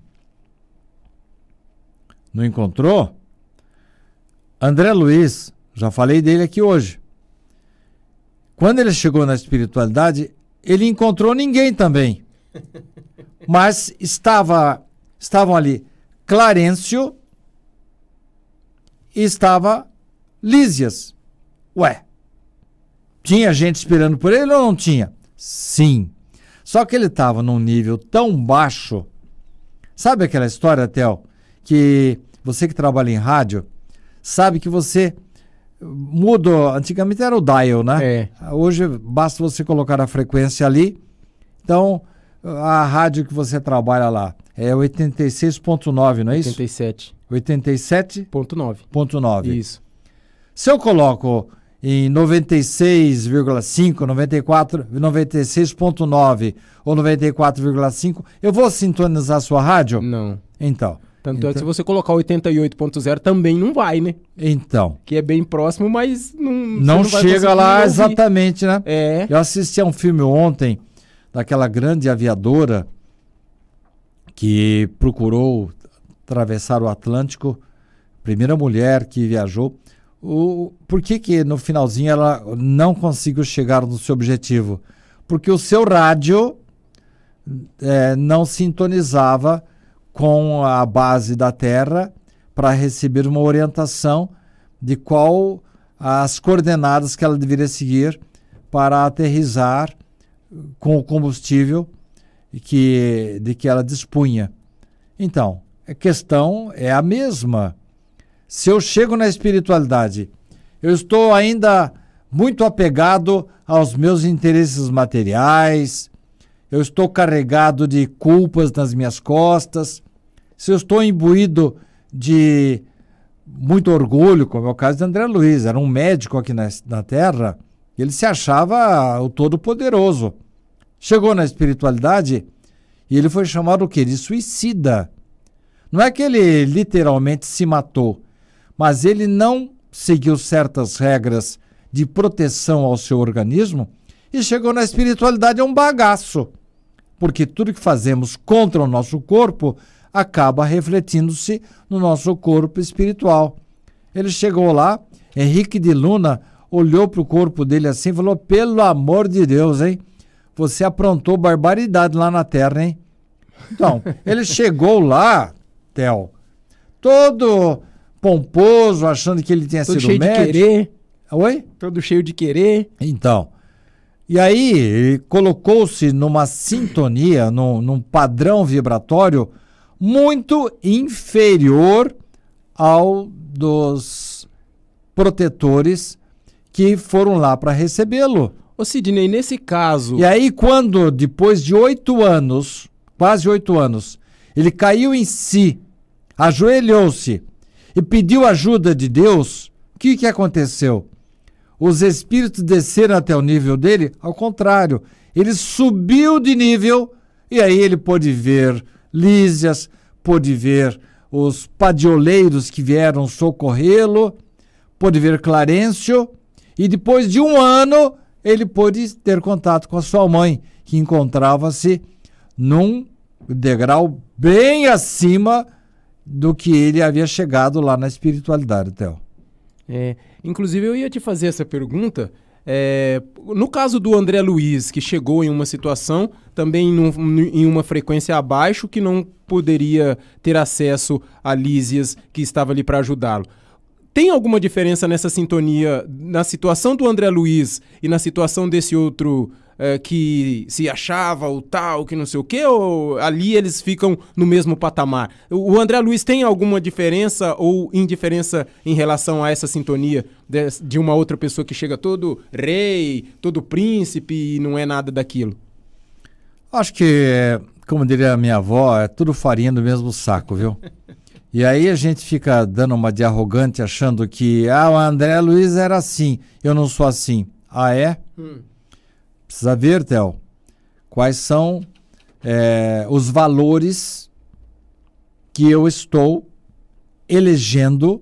Não encontrou? André Luiz, já falei dele aqui hoje. Quando ele chegou na espiritualidade, ele encontrou ninguém também. Mas estava estavam ali Clarencio e estava Lísias. Ué, tinha gente esperando por ele ou não tinha? Sim. Só que ele estava num nível tão baixo. Sabe aquela história, Theo, que você que trabalha em rádio sabe que você mudou. Antigamente era o dial, né? É. Hoje basta você colocar a frequência ali. Então, a rádio que você trabalha lá é 86.9, não é isso? 87. 87.9. Isso. Se eu coloco em 96,5, 94, 96,9 ou 94,5, eu vou sintonizar a sua rádio? Não. Então. Tanto então... é que então se você colocar 88.0 também não vai, né? Então. Que é bem próximo, mas não. Não, não chega lá exatamente, né? É. Eu assisti a um filme ontem daquela grande aviadora que procurou atravessar o Atlântico, primeira mulher que viajou o, por que, que no finalzinho ela não conseguiu chegar no seu objetivo? Porque o seu rádio é, não sintonizava com a base da Terra para receber uma orientação de qual as coordenadas que ela deveria seguir para aterrizar com o combustível que, de que ela dispunha. Então, a questão é a mesma se eu chego na espiritualidade, eu estou ainda muito apegado aos meus interesses materiais, eu estou carregado de culpas nas minhas costas, se eu estou imbuído de muito orgulho, como é o caso de André Luiz, era um médico aqui na, na Terra, ele se achava o todo-poderoso. Chegou na espiritualidade e ele foi chamado o quê? De suicida. Não é que ele literalmente se matou, mas ele não seguiu certas regras de proteção ao seu organismo e chegou na espiritualidade é um bagaço. Porque tudo que fazemos contra o nosso corpo acaba refletindo-se no nosso corpo espiritual. Ele chegou lá, Henrique de Luna olhou para o corpo dele assim e falou: Pelo amor de Deus, hein? Você aprontou barbaridade lá na terra, hein? Então, ele chegou lá, Theo, todo pomposo, achando que ele tinha Todo sido cheio médico. De querer. Oi? Todo cheio de querer. Então. E aí, colocou-se numa sintonia, num, num padrão vibratório muito inferior ao dos protetores que foram lá para recebê-lo. Ô Sidney, nesse caso. E aí, quando, depois de oito anos, quase oito anos, ele caiu em si, ajoelhou-se e pediu ajuda de Deus, o que, que aconteceu? Os espíritos desceram até o nível dele? Ao contrário, ele subiu de nível e aí ele pôde ver Lísias, pôde ver os padioleiros que vieram socorrê-lo, pôde ver Clarencio e depois de um ano ele pôde ter contato com a sua mãe, que encontrava-se num degrau bem acima do que ele havia chegado lá na espiritualidade, Theo. É, inclusive, eu ia te fazer essa pergunta. É, no caso do André Luiz, que chegou em uma situação também num, em uma frequência abaixo, que não poderia ter acesso a Lísias, que estava ali para ajudá-lo. Tem alguma diferença nessa sintonia, na situação do André Luiz e na situação desse outro eh, que se achava o tal, que não sei o quê, ou ali eles ficam no mesmo patamar? O André Luiz tem alguma diferença ou indiferença em relação a essa sintonia de, de uma outra pessoa que chega todo rei, todo príncipe e não é nada daquilo? Acho que, como diria a minha avó, é tudo farinha do mesmo saco, viu? E aí a gente fica dando uma de arrogante, achando que ah, o André Luiz era assim, eu não sou assim. Ah, é? Hum. Precisa ver, Théo, quais são é, os valores que eu estou elegendo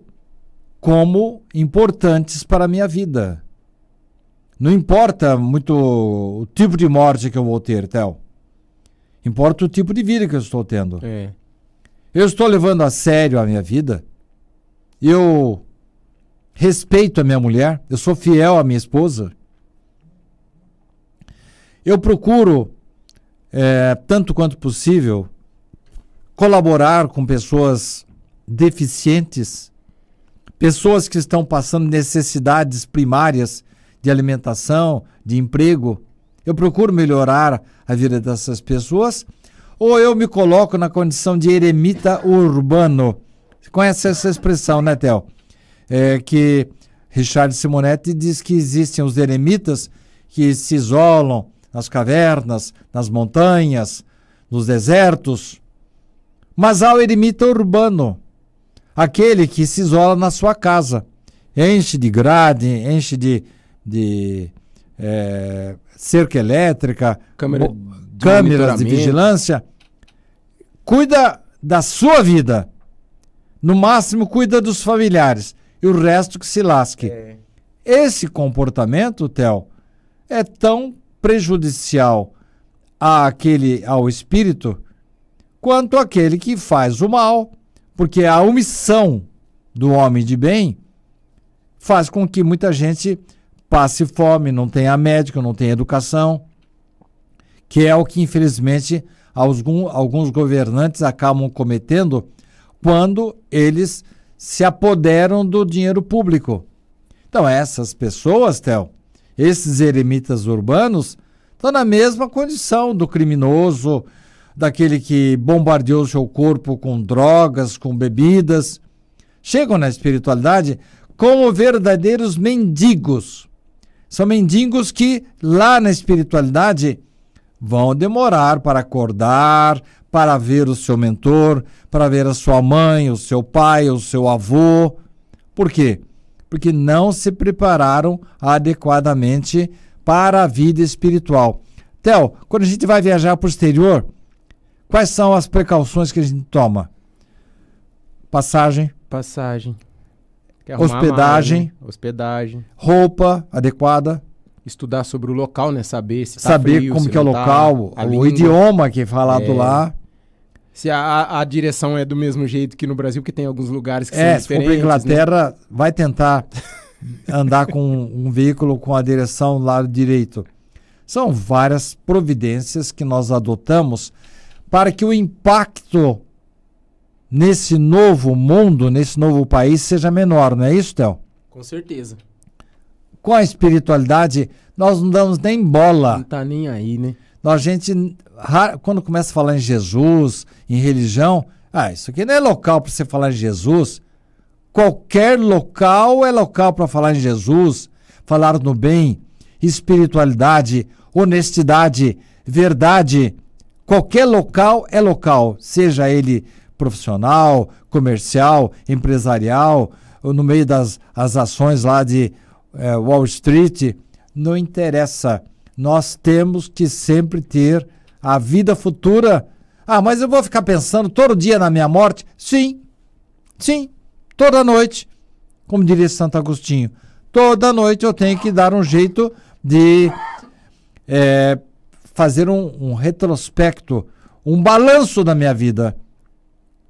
como importantes para a minha vida. Não importa muito o tipo de morte que eu vou ter, Théo. Importa o tipo de vida que eu estou tendo. É. Eu estou levando a sério a minha vida. Eu respeito a minha mulher. Eu sou fiel à minha esposa. Eu procuro, é, tanto quanto possível, colaborar com pessoas deficientes, pessoas que estão passando necessidades primárias de alimentação, de emprego. Eu procuro melhorar a vida dessas pessoas ou eu me coloco na condição de eremita urbano. Você conhece essa expressão, né, Theo? É que Richard Simonetti diz que existem os eremitas que se isolam nas cavernas, nas montanhas, nos desertos. Mas há o urbano, aquele que se isola na sua casa, enche de grade, enche de, de é, cerca elétrica, Câmera de câmeras de vigilância, cuida da sua vida. No máximo, cuida dos familiares e o resto que se lasque. É. Esse comportamento, Theo, é tão prejudicial àquele, ao espírito, quanto aquele que faz o mal, porque a omissão do homem de bem faz com que muita gente passe fome, não tenha médico, não tenha educação, que é o que infelizmente alguns governantes acabam cometendo quando eles se apoderam do dinheiro público. Então essas pessoas, Théo, esses eremitas urbanos estão tá na mesma condição do criminoso, daquele que bombardeou seu corpo com drogas, com bebidas. Chegam na espiritualidade como verdadeiros mendigos. São mendigos que, lá na espiritualidade, vão demorar para acordar, para ver o seu mentor, para ver a sua mãe, o seu pai, o seu avô. Por quê? porque não se prepararam adequadamente para a vida espiritual. Theo, quando a gente vai viajar para o exterior, quais são as precauções que a gente toma? Passagem. Passagem. hospedagem. Mala, né? Hospedagem. Roupa adequada. Estudar sobre o local, né? Saber se tá Saber frio, como se que é o tá local, tá, o língua. idioma que é falado é. lá se a, a direção é do mesmo jeito que no Brasil, que tem alguns lugares que é, são diferentes. É, se for para Inglaterra, né? vai tentar andar com um veículo com a direção lado direito. São várias providências que nós adotamos para que o impacto nesse novo mundo, nesse novo país, seja menor, não é isso, Théo? Com certeza. Com a espiritualidade, nós não damos nem bola. Não está nem aí, né? A gente, quando começa a falar em Jesus, em religião, ah, isso aqui não é local para você falar em Jesus. Qualquer local é local para falar em Jesus, falar no bem, espiritualidade, honestidade, verdade. Qualquer local é local, seja ele profissional, comercial, empresarial, no meio das as ações lá de é, Wall Street, não interessa nós temos que sempre ter a vida futura. Ah, mas eu vou ficar pensando todo dia na minha morte? Sim, sim, toda noite. Como diria Santo Agostinho, toda noite eu tenho que dar um jeito de é, fazer um, um retrospecto, um balanço da minha vida.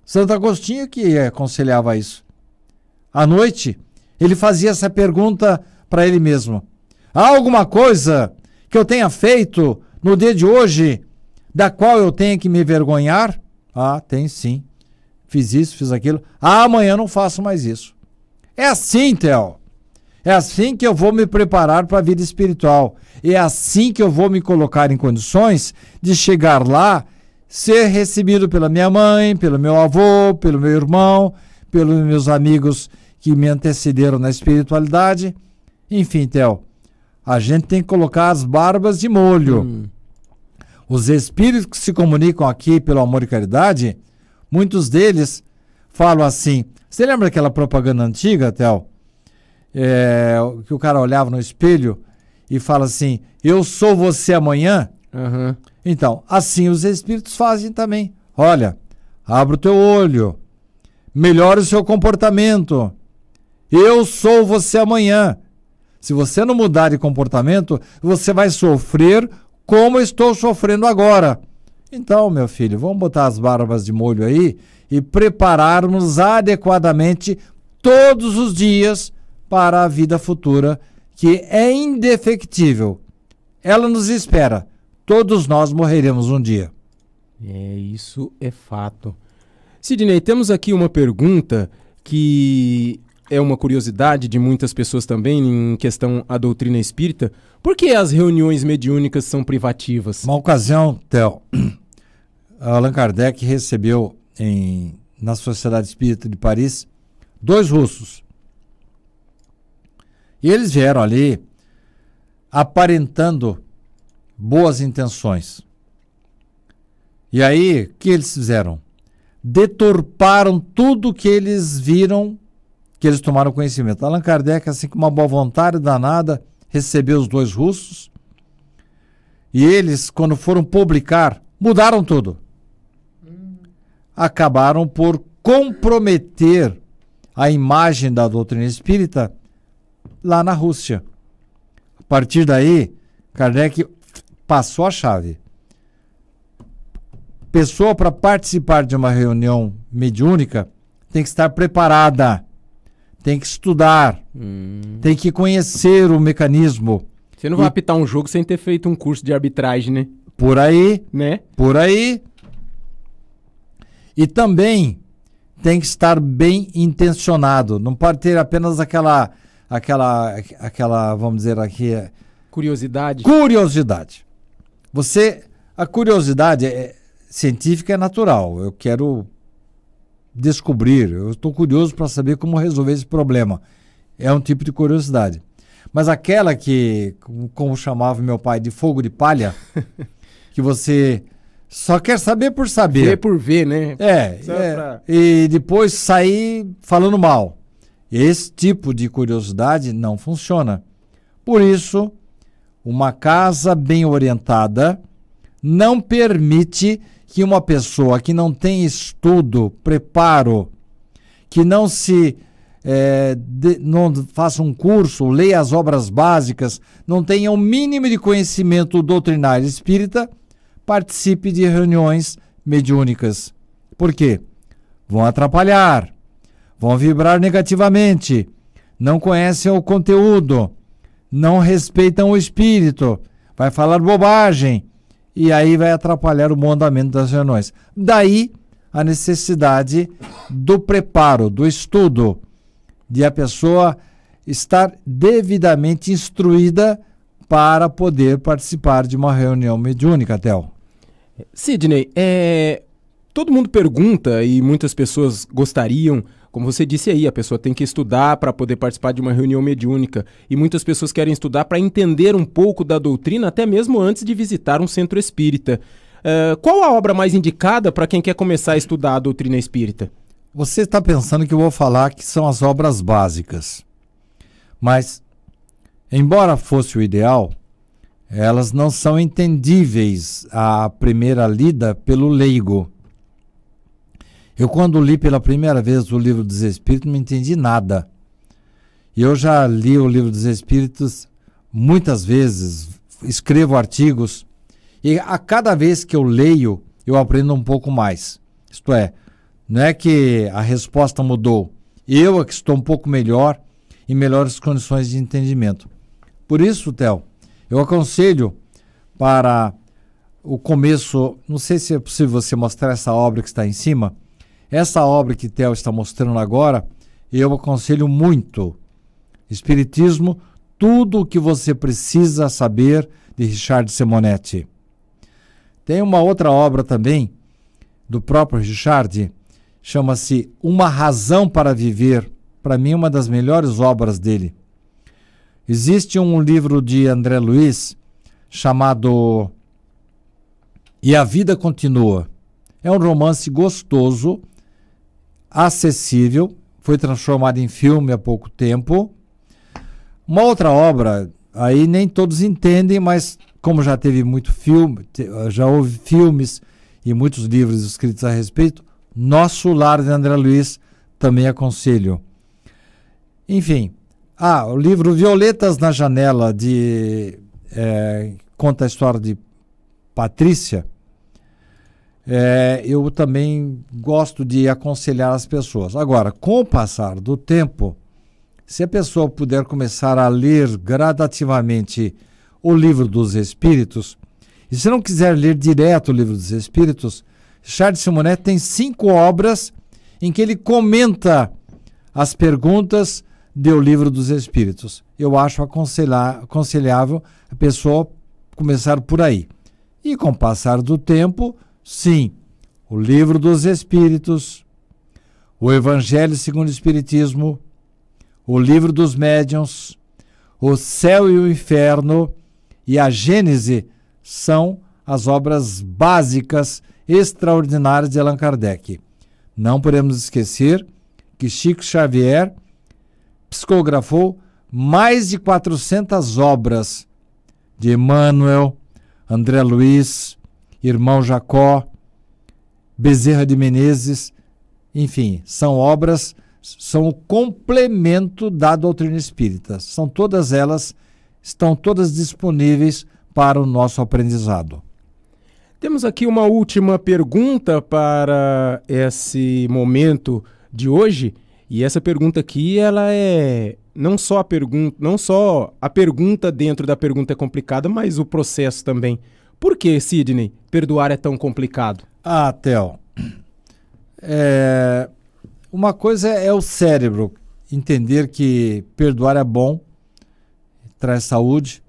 Santo Agostinho que aconselhava isso. À noite, ele fazia essa pergunta para ele mesmo: Há alguma coisa que eu tenha feito no dia de hoje, da qual eu tenho que me vergonhar? Ah, tem sim. Fiz isso, fiz aquilo. Ah, amanhã não faço mais isso. É assim, Theo. É assim que eu vou me preparar para a vida espiritual. É assim que eu vou me colocar em condições de chegar lá, ser recebido pela minha mãe, pelo meu avô, pelo meu irmão, pelos meus amigos que me antecederam na espiritualidade. Enfim, Theo, a gente tem que colocar as barbas de molho. Hum. Os espíritos que se comunicam aqui pelo amor e caridade, muitos deles falam assim. Você lembra aquela propaganda antiga, Théo? É, que o cara olhava no espelho e fala assim: Eu sou você amanhã. Uhum. Então, assim os espíritos fazem também. Olha, abre o teu olho, melhore o seu comportamento. Eu sou você amanhã. Se você não mudar de comportamento, você vai sofrer como estou sofrendo agora. Então, meu filho, vamos botar as barbas de molho aí e prepararmos adequadamente todos os dias para a vida futura, que é indefectível. Ela nos espera. Todos nós morreremos um dia. É, isso é fato. Sidney, temos aqui uma pergunta que é uma curiosidade de muitas pessoas também em questão à doutrina espírita. Por que as reuniões mediúnicas são privativas? Uma ocasião, Theo, Allan Kardec recebeu em, na Sociedade Espírita de Paris dois russos. E eles vieram ali aparentando boas intenções. E aí, o que eles fizeram? Deturparam tudo que eles viram que eles tomaram conhecimento. Allan Kardec, assim com uma boa vontade danada, recebeu os dois russos e eles, quando foram publicar, mudaram tudo. Acabaram por comprometer a imagem da doutrina espírita lá na Rússia. A partir daí, Kardec passou a chave. Pessoa para participar de uma reunião mediúnica tem que estar preparada tem que estudar, hum. tem que conhecer o mecanismo. Você não e... vai apitar um jogo sem ter feito um curso de arbitragem, né? Por aí, né? Por aí. E também tem que estar bem intencionado. Não pode ter apenas aquela, aquela, aquela, vamos dizer aqui, é, curiosidade. Curiosidade. Você, a curiosidade é, é científica é natural. Eu quero descobrir. Eu estou curioso para saber como resolver esse problema. É um tipo de curiosidade. Mas aquela que, como chamava meu pai, de fogo de palha, que você só quer saber por saber. Ver por ver, né? É. é pra... E depois sair falando mal. Esse tipo de curiosidade não funciona. Por isso, uma casa bem orientada não permite que uma pessoa que não tem estudo, preparo, que não se é, de, não faça um curso, leia as obras básicas, não tenha o um mínimo de conhecimento doutrinário espírita, participe de reuniões mediúnicas. Por quê? Vão atrapalhar, vão vibrar negativamente, não conhecem o conteúdo, não respeitam o espírito, vai falar bobagem e aí vai atrapalhar o bom andamento das reuniões. Daí a necessidade do preparo, do estudo, de a pessoa estar devidamente instruída para poder participar de uma reunião mediúnica, Tel. Sidney, é, todo mundo pergunta e muitas pessoas gostariam como você disse aí, a pessoa tem que estudar para poder participar de uma reunião mediúnica. E muitas pessoas querem estudar para entender um pouco da doutrina, até mesmo antes de visitar um centro espírita. Uh, qual a obra mais indicada para quem quer começar a estudar a doutrina espírita? Você está pensando que eu vou falar que são as obras básicas. Mas, embora fosse o ideal, elas não são entendíveis à primeira lida pelo leigo. Eu, quando li pela primeira vez o livro dos Espíritos, não entendi nada. Eu já li o livro dos Espíritos muitas vezes, escrevo artigos, e a cada vez que eu leio, eu aprendo um pouco mais. Isto é, não é que a resposta mudou. Eu é que estou um pouco melhor, em melhores condições de entendimento. Por isso, Theo, eu aconselho para o começo, não sei se é possível você mostrar essa obra que está em cima, essa obra que Theo está mostrando agora, eu aconselho muito. Espiritismo, tudo o que você precisa saber de Richard Simonetti. Tem uma outra obra também do próprio Richard, chama-se Uma Razão para Viver. Para mim, uma das melhores obras dele. Existe um livro de André Luiz chamado E a Vida Continua. É um romance gostoso acessível, foi transformada em filme há pouco tempo. Uma outra obra, aí nem todos entendem, mas como já teve muito filme, eh, já houve filmes e muitos livros escritos a respeito, Nosso Lar de André Luiz também aconselho. Enfim, ah, o livro Violetas na Janela de é, conta a história de Patrícia, é, eu também gosto de aconselhar as pessoas. Agora, com o passar do tempo, se a pessoa puder começar a ler gradativamente o livro dos Espíritos, e se não quiser ler direto o livro dos Espíritos, Charles Simonet tem cinco obras em que ele comenta as perguntas do livro dos Espíritos. Eu acho aconselhável a pessoa começar por aí. E com o passar do tempo, Sim, o Livro dos Espíritos, o Evangelho segundo o Espiritismo, o Livro dos Médiuns, o Céu e o Inferno e a Gênese são as obras básicas extraordinárias de Allan Kardec. Não podemos esquecer que Chico Xavier psicografou mais de 400 obras de Emmanuel, André Luiz, irmão Jacó, Bezerra de Menezes, enfim, são obras, são o complemento da doutrina espírita. São todas elas, estão todas disponíveis para o nosso aprendizado. Temos aqui uma última pergunta para esse momento de hoje, e essa pergunta aqui, ela é não só a pergunta, não só a pergunta dentro da pergunta é complicada, mas o processo também. Por que, Sidney, perdoar é tão complicado? Ah, Theo, é... uma coisa é o cérebro entender que perdoar é bom, traz saúde,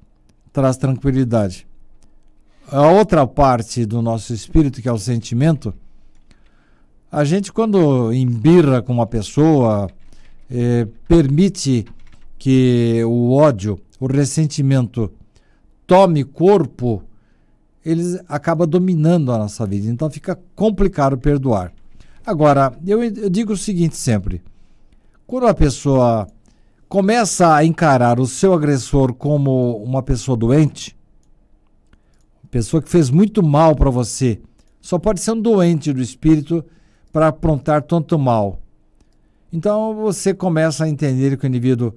traz tranquilidade. A outra parte do nosso espírito, que é o sentimento, a gente quando embirra com uma pessoa, é, permite que o ódio, o ressentimento tome corpo eles acaba dominando a nossa vida. Então fica complicado perdoar. Agora, eu, eu digo o seguinte sempre: quando a pessoa começa a encarar o seu agressor como uma pessoa doente, pessoa que fez muito mal para você, só pode ser um doente do espírito para aprontar tanto mal. Então você começa a entender que o indivíduo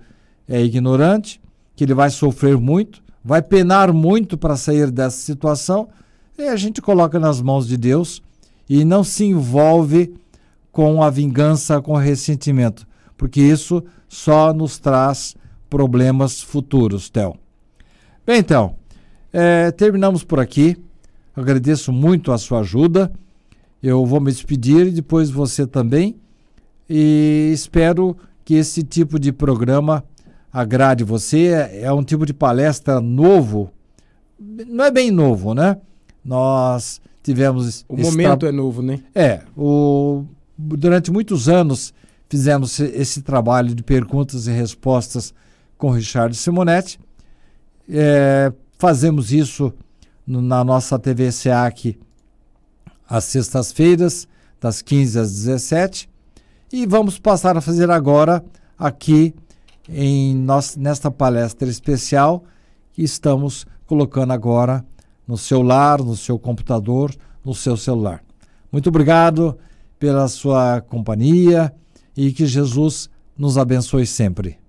é ignorante, que ele vai sofrer muito, vai penar muito para sair dessa situação, e a gente coloca nas mãos de Deus e não se envolve com a vingança, com o ressentimento, porque isso só nos traz problemas futuros, Théo. Bem, então, é, terminamos por aqui. Agradeço muito a sua ajuda. Eu vou me despedir e depois você também. E espero que esse tipo de programa agrade você. É, é um tipo de palestra novo. Não é bem novo, né? Nós tivemos. O momento tra... é novo, né? É. O... Durante muitos anos fizemos esse trabalho de perguntas e respostas com Richard Simonetti. É, fazemos isso na nossa TV SEAC às sextas-feiras, das 15 às 17. E vamos passar a fazer agora aqui em nós, nesta palestra especial que estamos colocando agora no seu lar, no seu computador, no seu celular. Muito obrigado pela sua companhia e que Jesus nos abençoe sempre.